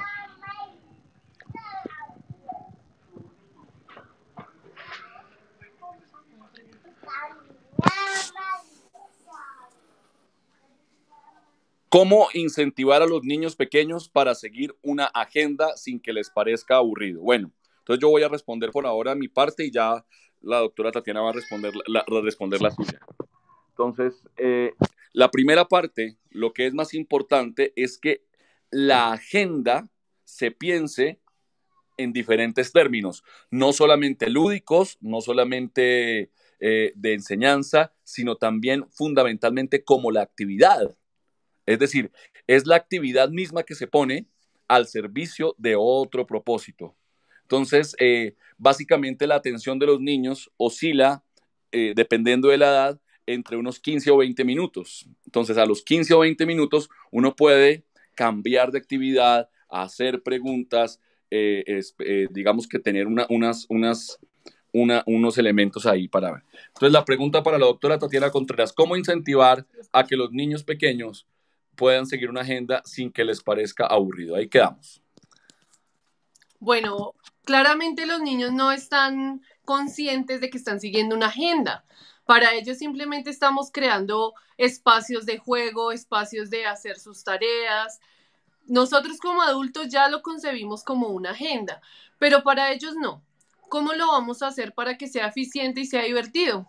¿Cómo incentivar a los niños pequeños para seguir una agenda sin que les parezca aburrido? Bueno, entonces yo voy a responder por ahora mi parte y ya la doctora Tatiana va a responder la, responder la suya. Entonces, eh, la primera parte, lo que es más importante es que la agenda se piense en diferentes términos, no solamente lúdicos, no solamente eh, de enseñanza, sino también fundamentalmente como la actividad. Es decir, es la actividad misma que se pone al servicio de otro propósito. Entonces, eh, básicamente la atención de los niños oscila, eh, dependiendo de la edad, entre unos 15 o 20 minutos. Entonces, a los 15 o 20 minutos uno puede cambiar de actividad, hacer preguntas, eh, digamos que tener unas, unos elementos ahí para ver. Entonces, la pregunta para la doctora Tatiana Contreras, ¿cómo incentivar a que los niños pequeños puedan seguir una agenda sin que les parezca aburrido? Ahí quedamos. Bueno, Claramente los niños no están conscientes de que están siguiendo una agenda. Para ellos simplemente estamos creando espacios de juego, espacios de hacer sus tareas. Nosotros como adultos ya lo concebimos como una agenda, pero para ellos no. ¿Cómo lo vamos a hacer para que sea eficiente y sea divertido?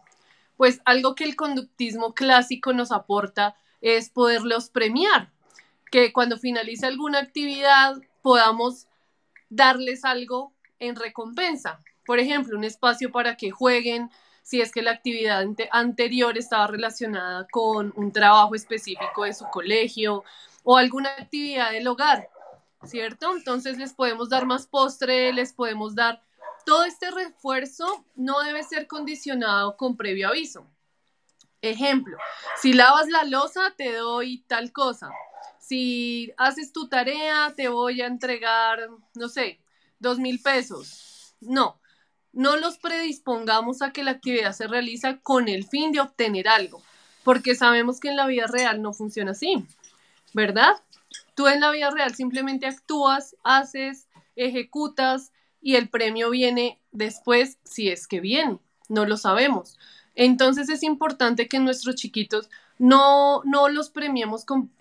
Pues algo que el conductismo clásico nos aporta es poderlos premiar, que cuando finalice alguna actividad podamos darles algo en recompensa. Por ejemplo, un espacio para que jueguen si es que la actividad anterior estaba relacionada con un trabajo específico de su colegio o alguna actividad del hogar, ¿cierto? Entonces les podemos dar más postre, les podemos dar... Todo este refuerzo no debe ser condicionado con previo aviso. Ejemplo, si lavas la losa, te doy tal cosa. Si haces tu tarea, te voy a entregar, no sé, dos mil pesos. No, no los predispongamos a que la actividad se realiza con el fin de obtener algo, porque sabemos que en la vida real no funciona así, ¿verdad? Tú en la vida real simplemente actúas, haces, ejecutas y el premio viene después, si es que viene, no lo sabemos. Entonces es importante que nuestros chiquitos no, no los premiemos con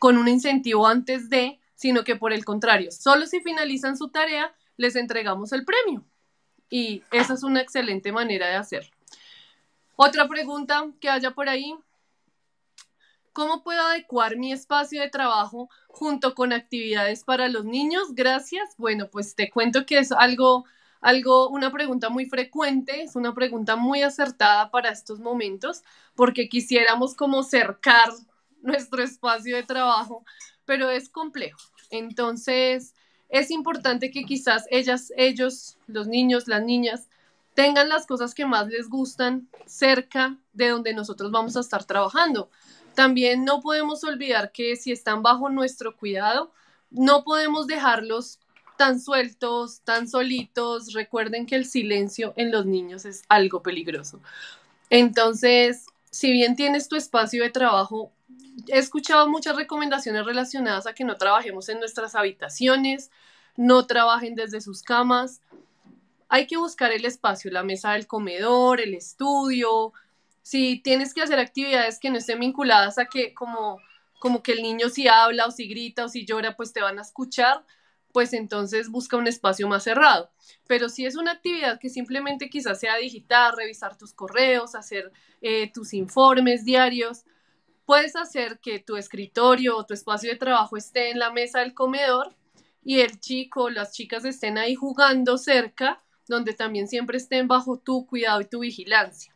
un incentivo antes de, sino que por el contrario, solo si finalizan su tarea, les entregamos el premio. Y esa es una excelente manera de hacerlo. Otra pregunta que haya por ahí. ¿Cómo puedo adecuar mi espacio de trabajo junto con actividades para los niños? Gracias. Bueno, pues te cuento que es algo, algo, una pregunta muy frecuente, es una pregunta muy acertada para estos momentos, porque quisiéramos como cercar nuestro espacio de trabajo pero es complejo. Entonces, es importante que quizás ellas, ellos, los niños, las niñas, tengan las cosas que más les gustan cerca de donde nosotros vamos a estar trabajando. También no podemos olvidar que si están bajo nuestro cuidado, no podemos dejarlos tan sueltos, tan solitos. Recuerden que el silencio en los niños es algo peligroso. Entonces, si bien tienes tu espacio de trabajo, he escuchado muchas recomendaciones relacionadas a que no trabajemos en nuestras habitaciones, no trabajen desde sus camas. Hay que buscar el espacio, la mesa del comedor, el estudio. Si tienes que hacer actividades que no estén vinculadas a que como, como que el niño si habla o si grita o si llora, pues te van a escuchar, pues entonces busca un espacio más cerrado. Pero si es una actividad que simplemente quizás sea digital, revisar tus correos, hacer eh, tus informes diarios, puedes hacer que tu escritorio o tu espacio de trabajo esté en la mesa del comedor y el chico o las chicas estén ahí jugando cerca, donde también siempre estén bajo tu cuidado y tu vigilancia.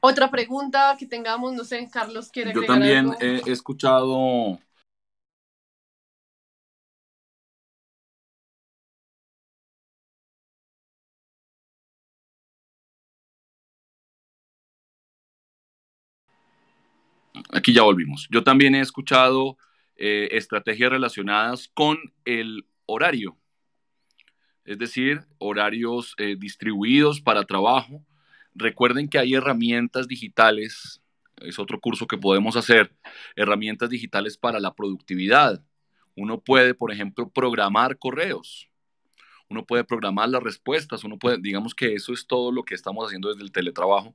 Otra pregunta que tengamos, no sé, Carlos quiere. Yo también he escuchado aquí ya volvimos. Yo también he escuchado eh, estrategias relacionadas con el horario, es decir, horarios eh, distribuidos para trabajo. Recuerden que hay herramientas digitales, es otro curso que podemos hacer, herramientas digitales para la productividad. Uno puede, por ejemplo, programar correos. Uno puede programar las respuestas, uno puede, digamos que eso es todo lo que estamos haciendo desde el teletrabajo,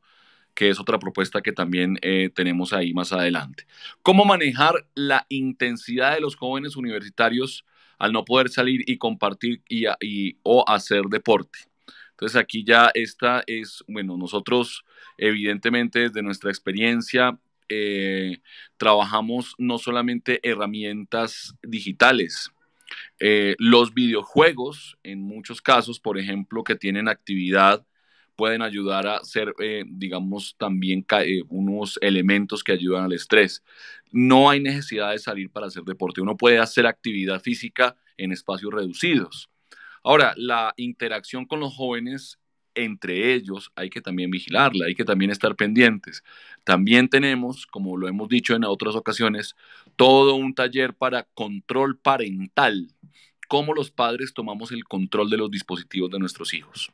que es otra propuesta que también eh, tenemos ahí más adelante. ¿Cómo manejar la intensidad de los jóvenes universitarios al no poder salir y compartir y, o hacer deporte? Entonces aquí ya esta es, bueno, nosotros evidentemente desde nuestra experiencia eh, trabajamos no solamente herramientas digitales, eh, los videojuegos en muchos casos, por ejemplo, que tienen actividad pueden ayudar a ser, eh, digamos, también eh, unos elementos que ayudan al estrés. No hay necesidad de salir para hacer deporte. Uno puede hacer actividad física en espacios reducidos. Ahora, la interacción con los jóvenes entre ellos hay que también vigilarla, hay que también estar pendientes. También tenemos, como lo hemos dicho en otras ocasiones, todo un taller para control parental, cómo los padres tomamos el control de los dispositivos de nuestros hijos.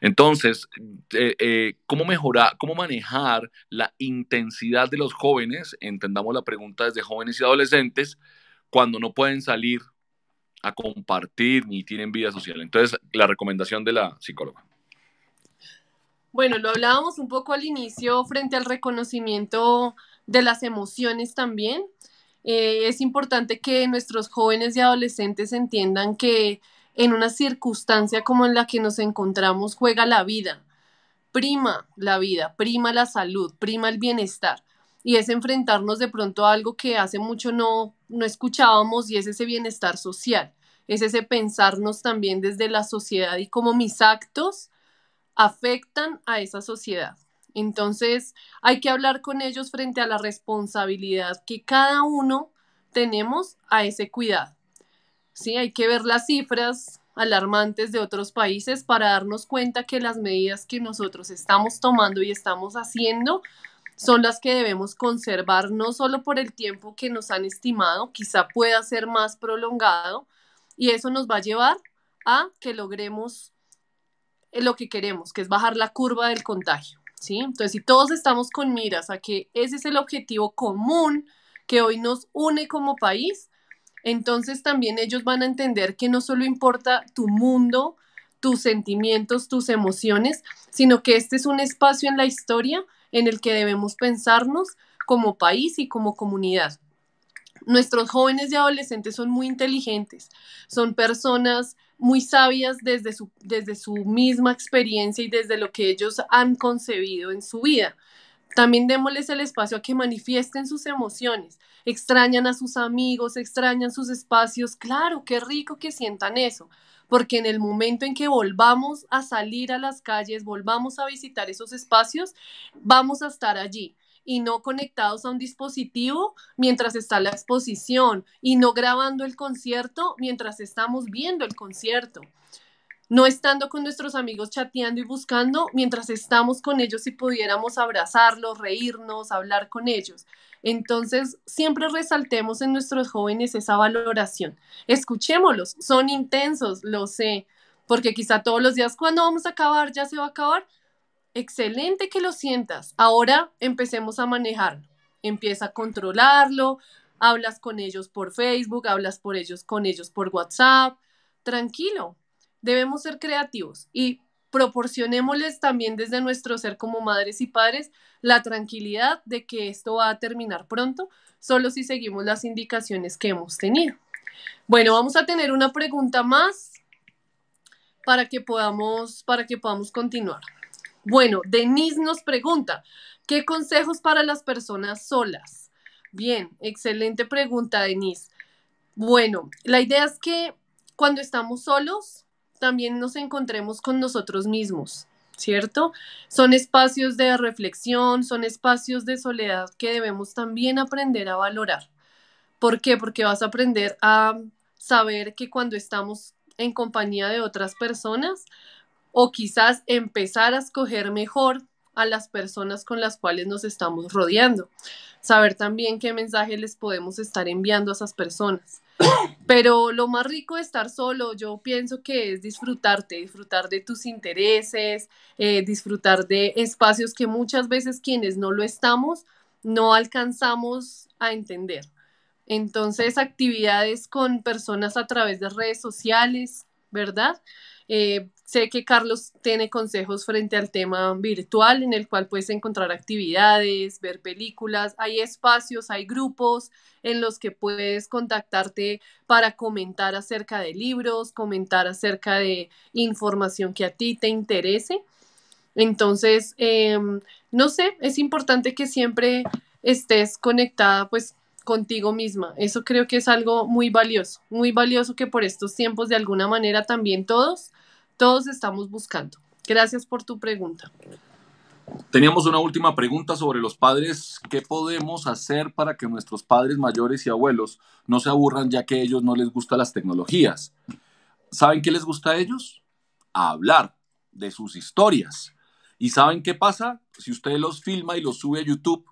Entonces, eh, eh, ¿cómo mejorar, cómo manejar la intensidad de los jóvenes? Entendamos la pregunta desde jóvenes y adolescentes cuando no pueden salir a compartir ni tienen vida social. Entonces, la recomendación de la psicóloga. Bueno, lo hablábamos un poco al inicio frente al reconocimiento de las emociones también. Eh, es importante que nuestros jóvenes y adolescentes entiendan que en una circunstancia como en la que nos encontramos juega la vida, prima la vida, prima la salud, prima el bienestar. Y es enfrentarnos de pronto a algo que hace mucho no, no escuchábamos y es ese bienestar social, es ese pensarnos también desde la sociedad y cómo mis actos afectan a esa sociedad. Entonces hay que hablar con ellos frente a la responsabilidad que cada uno tenemos a ese cuidado. Sí, hay que ver las cifras alarmantes de otros países para darnos cuenta que las medidas que nosotros estamos tomando y estamos haciendo son las que debemos conservar no solo por el tiempo que nos han estimado, quizá pueda ser más prolongado, y eso nos va a llevar a que logremos eh, lo que queremos, que es bajar la curva del contagio. ¿sí? Entonces, si todos estamos con miras a que ese es el objetivo común que hoy nos une como país, entonces también ellos van a entender que no solo importa tu mundo, tus sentimientos, tus emociones, sino que este es un espacio en la historia en el que debemos pensarnos como país y como comunidad. Nuestros jóvenes y adolescentes son muy inteligentes, son personas muy sabias desde su, desde su misma experiencia y desde lo que ellos han concebido en su vida. También démosles el espacio a que manifiesten sus emociones. Extrañan a sus amigos, extrañan sus espacios. Claro, qué rico que sientan eso, porque en el momento en que volvamos a salir a las calles, volvamos a visitar esos espacios, vamos a estar allí y no conectados a un dispositivo mientras está la exposición y no grabando el concierto mientras estamos viendo el concierto no estando con nuestros amigos chateando y buscando, mientras estamos con ellos y pudiéramos abrazarlos, reírnos, hablar con ellos. Entonces, siempre resaltemos en nuestros jóvenes esa valoración. Escuchémoslos, son intensos, lo sé, porque quizá todos los días, cuando vamos a acabar? ¿Ya se va a acabar? Excelente que lo sientas. Ahora empecemos a manejarlo. Empieza a controlarlo, hablas con ellos por Facebook, hablas por ellos con ellos por WhatsApp. Tranquilo, debemos ser creativos y proporcionémosles también desde nuestro ser como madres y padres la tranquilidad de que esto va a terminar pronto, solo si seguimos las indicaciones que hemos tenido. Bueno, vamos a tener una pregunta más para que podamos, para que podamos continuar. Bueno, Denise nos pregunta, ¿qué consejos para las personas solas? Bien, excelente pregunta, Denise. Bueno, la idea es que cuando estamos solos, también nos encontremos con nosotros mismos, ¿cierto? Son espacios de reflexión, son espacios de soledad que debemos también aprender a valorar. ¿Por qué? Porque vas a aprender a saber que cuando estamos en compañía de otras personas, o quizás empezar a escoger mejor a las personas con las cuales nos estamos rodeando. Saber también qué mensaje les podemos estar enviando a esas personas. Pero lo más rico de estar solo, yo pienso que es disfrutarte, disfrutar de tus intereses, eh, disfrutar de espacios que muchas veces quienes no lo estamos no alcanzamos a entender. Entonces, actividades con personas a través de redes sociales, ¿verdad? Eh, Sé que Carlos tiene consejos frente al tema virtual en el cual puedes encontrar actividades, ver películas, hay espacios, hay grupos en los que puedes contactarte para comentar acerca de libros, comentar acerca de información que a ti te interese. Entonces, em, no sé, es importante que siempre estés conectada pues contigo misma. Eso creo que es algo muy valioso, muy valioso que por estos tiempos de alguna manera también todos todos estamos buscando. Gracias por tu pregunta. Teníamos una última pregunta sobre los padres. ¿Qué podemos hacer para que nuestros padres mayores y abuelos no se aburran ya que a ellos no les gustan las tecnologías? ¿Saben qué les gusta a ellos? hablar de sus historias. ¿Y saben qué pasa? Si usted los filma y los sube a YouTube,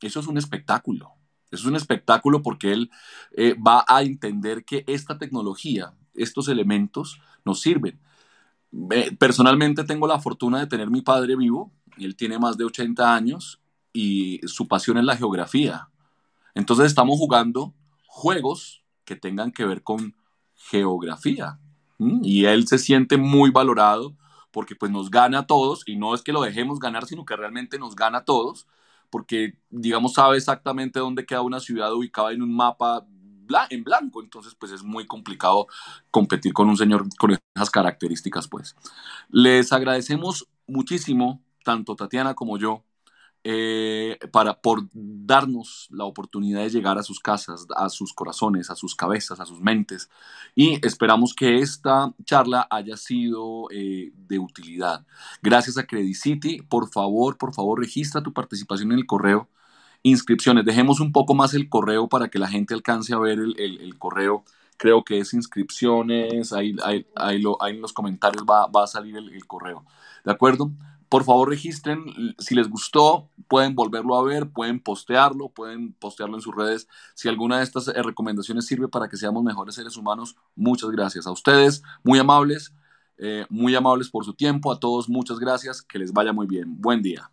eso es un espectáculo. es un espectáculo porque él eh, va a entender que esta tecnología estos elementos nos sirven. Eh, personalmente tengo la fortuna de tener mi padre vivo, él tiene más de 80 años y su pasión es la geografía. Entonces estamos jugando juegos que tengan que ver con geografía. Y él se siente muy valorado porque pues nos gana a todos y no es que lo dejemos ganar, sino que realmente nos gana a todos porque digamos sabe exactamente dónde queda una ciudad ubicada en un mapa en blanco, entonces pues es muy complicado competir con un señor con esas características pues. Les agradecemos muchísimo, tanto Tatiana como yo, eh, para, por darnos la oportunidad de llegar a sus casas, a sus corazones, a sus cabezas, a sus mentes. Y esperamos que esta charla haya sido eh, de utilidad. Gracias a Credit City. Por favor, por favor, registra tu participación en el correo Inscripciones, dejemos un poco más el correo para que la gente alcance a ver el, correo. Creo que es inscripciones, ahí, ahí, en los comentarios va, a salir el, correo. ¿De acuerdo? por favor registren, si les gustó, pueden volverlo a ver, pueden postearlo, pueden postearlo en sus redes. Si alguna de estas eh, recomendaciones sirve para que seamos mejores seres humanos, muchas gracias. A ustedes, muy amables, eh, muy amables por su tiempo. A todos, muchas gracias. Que les vaya muy bien. Buen día.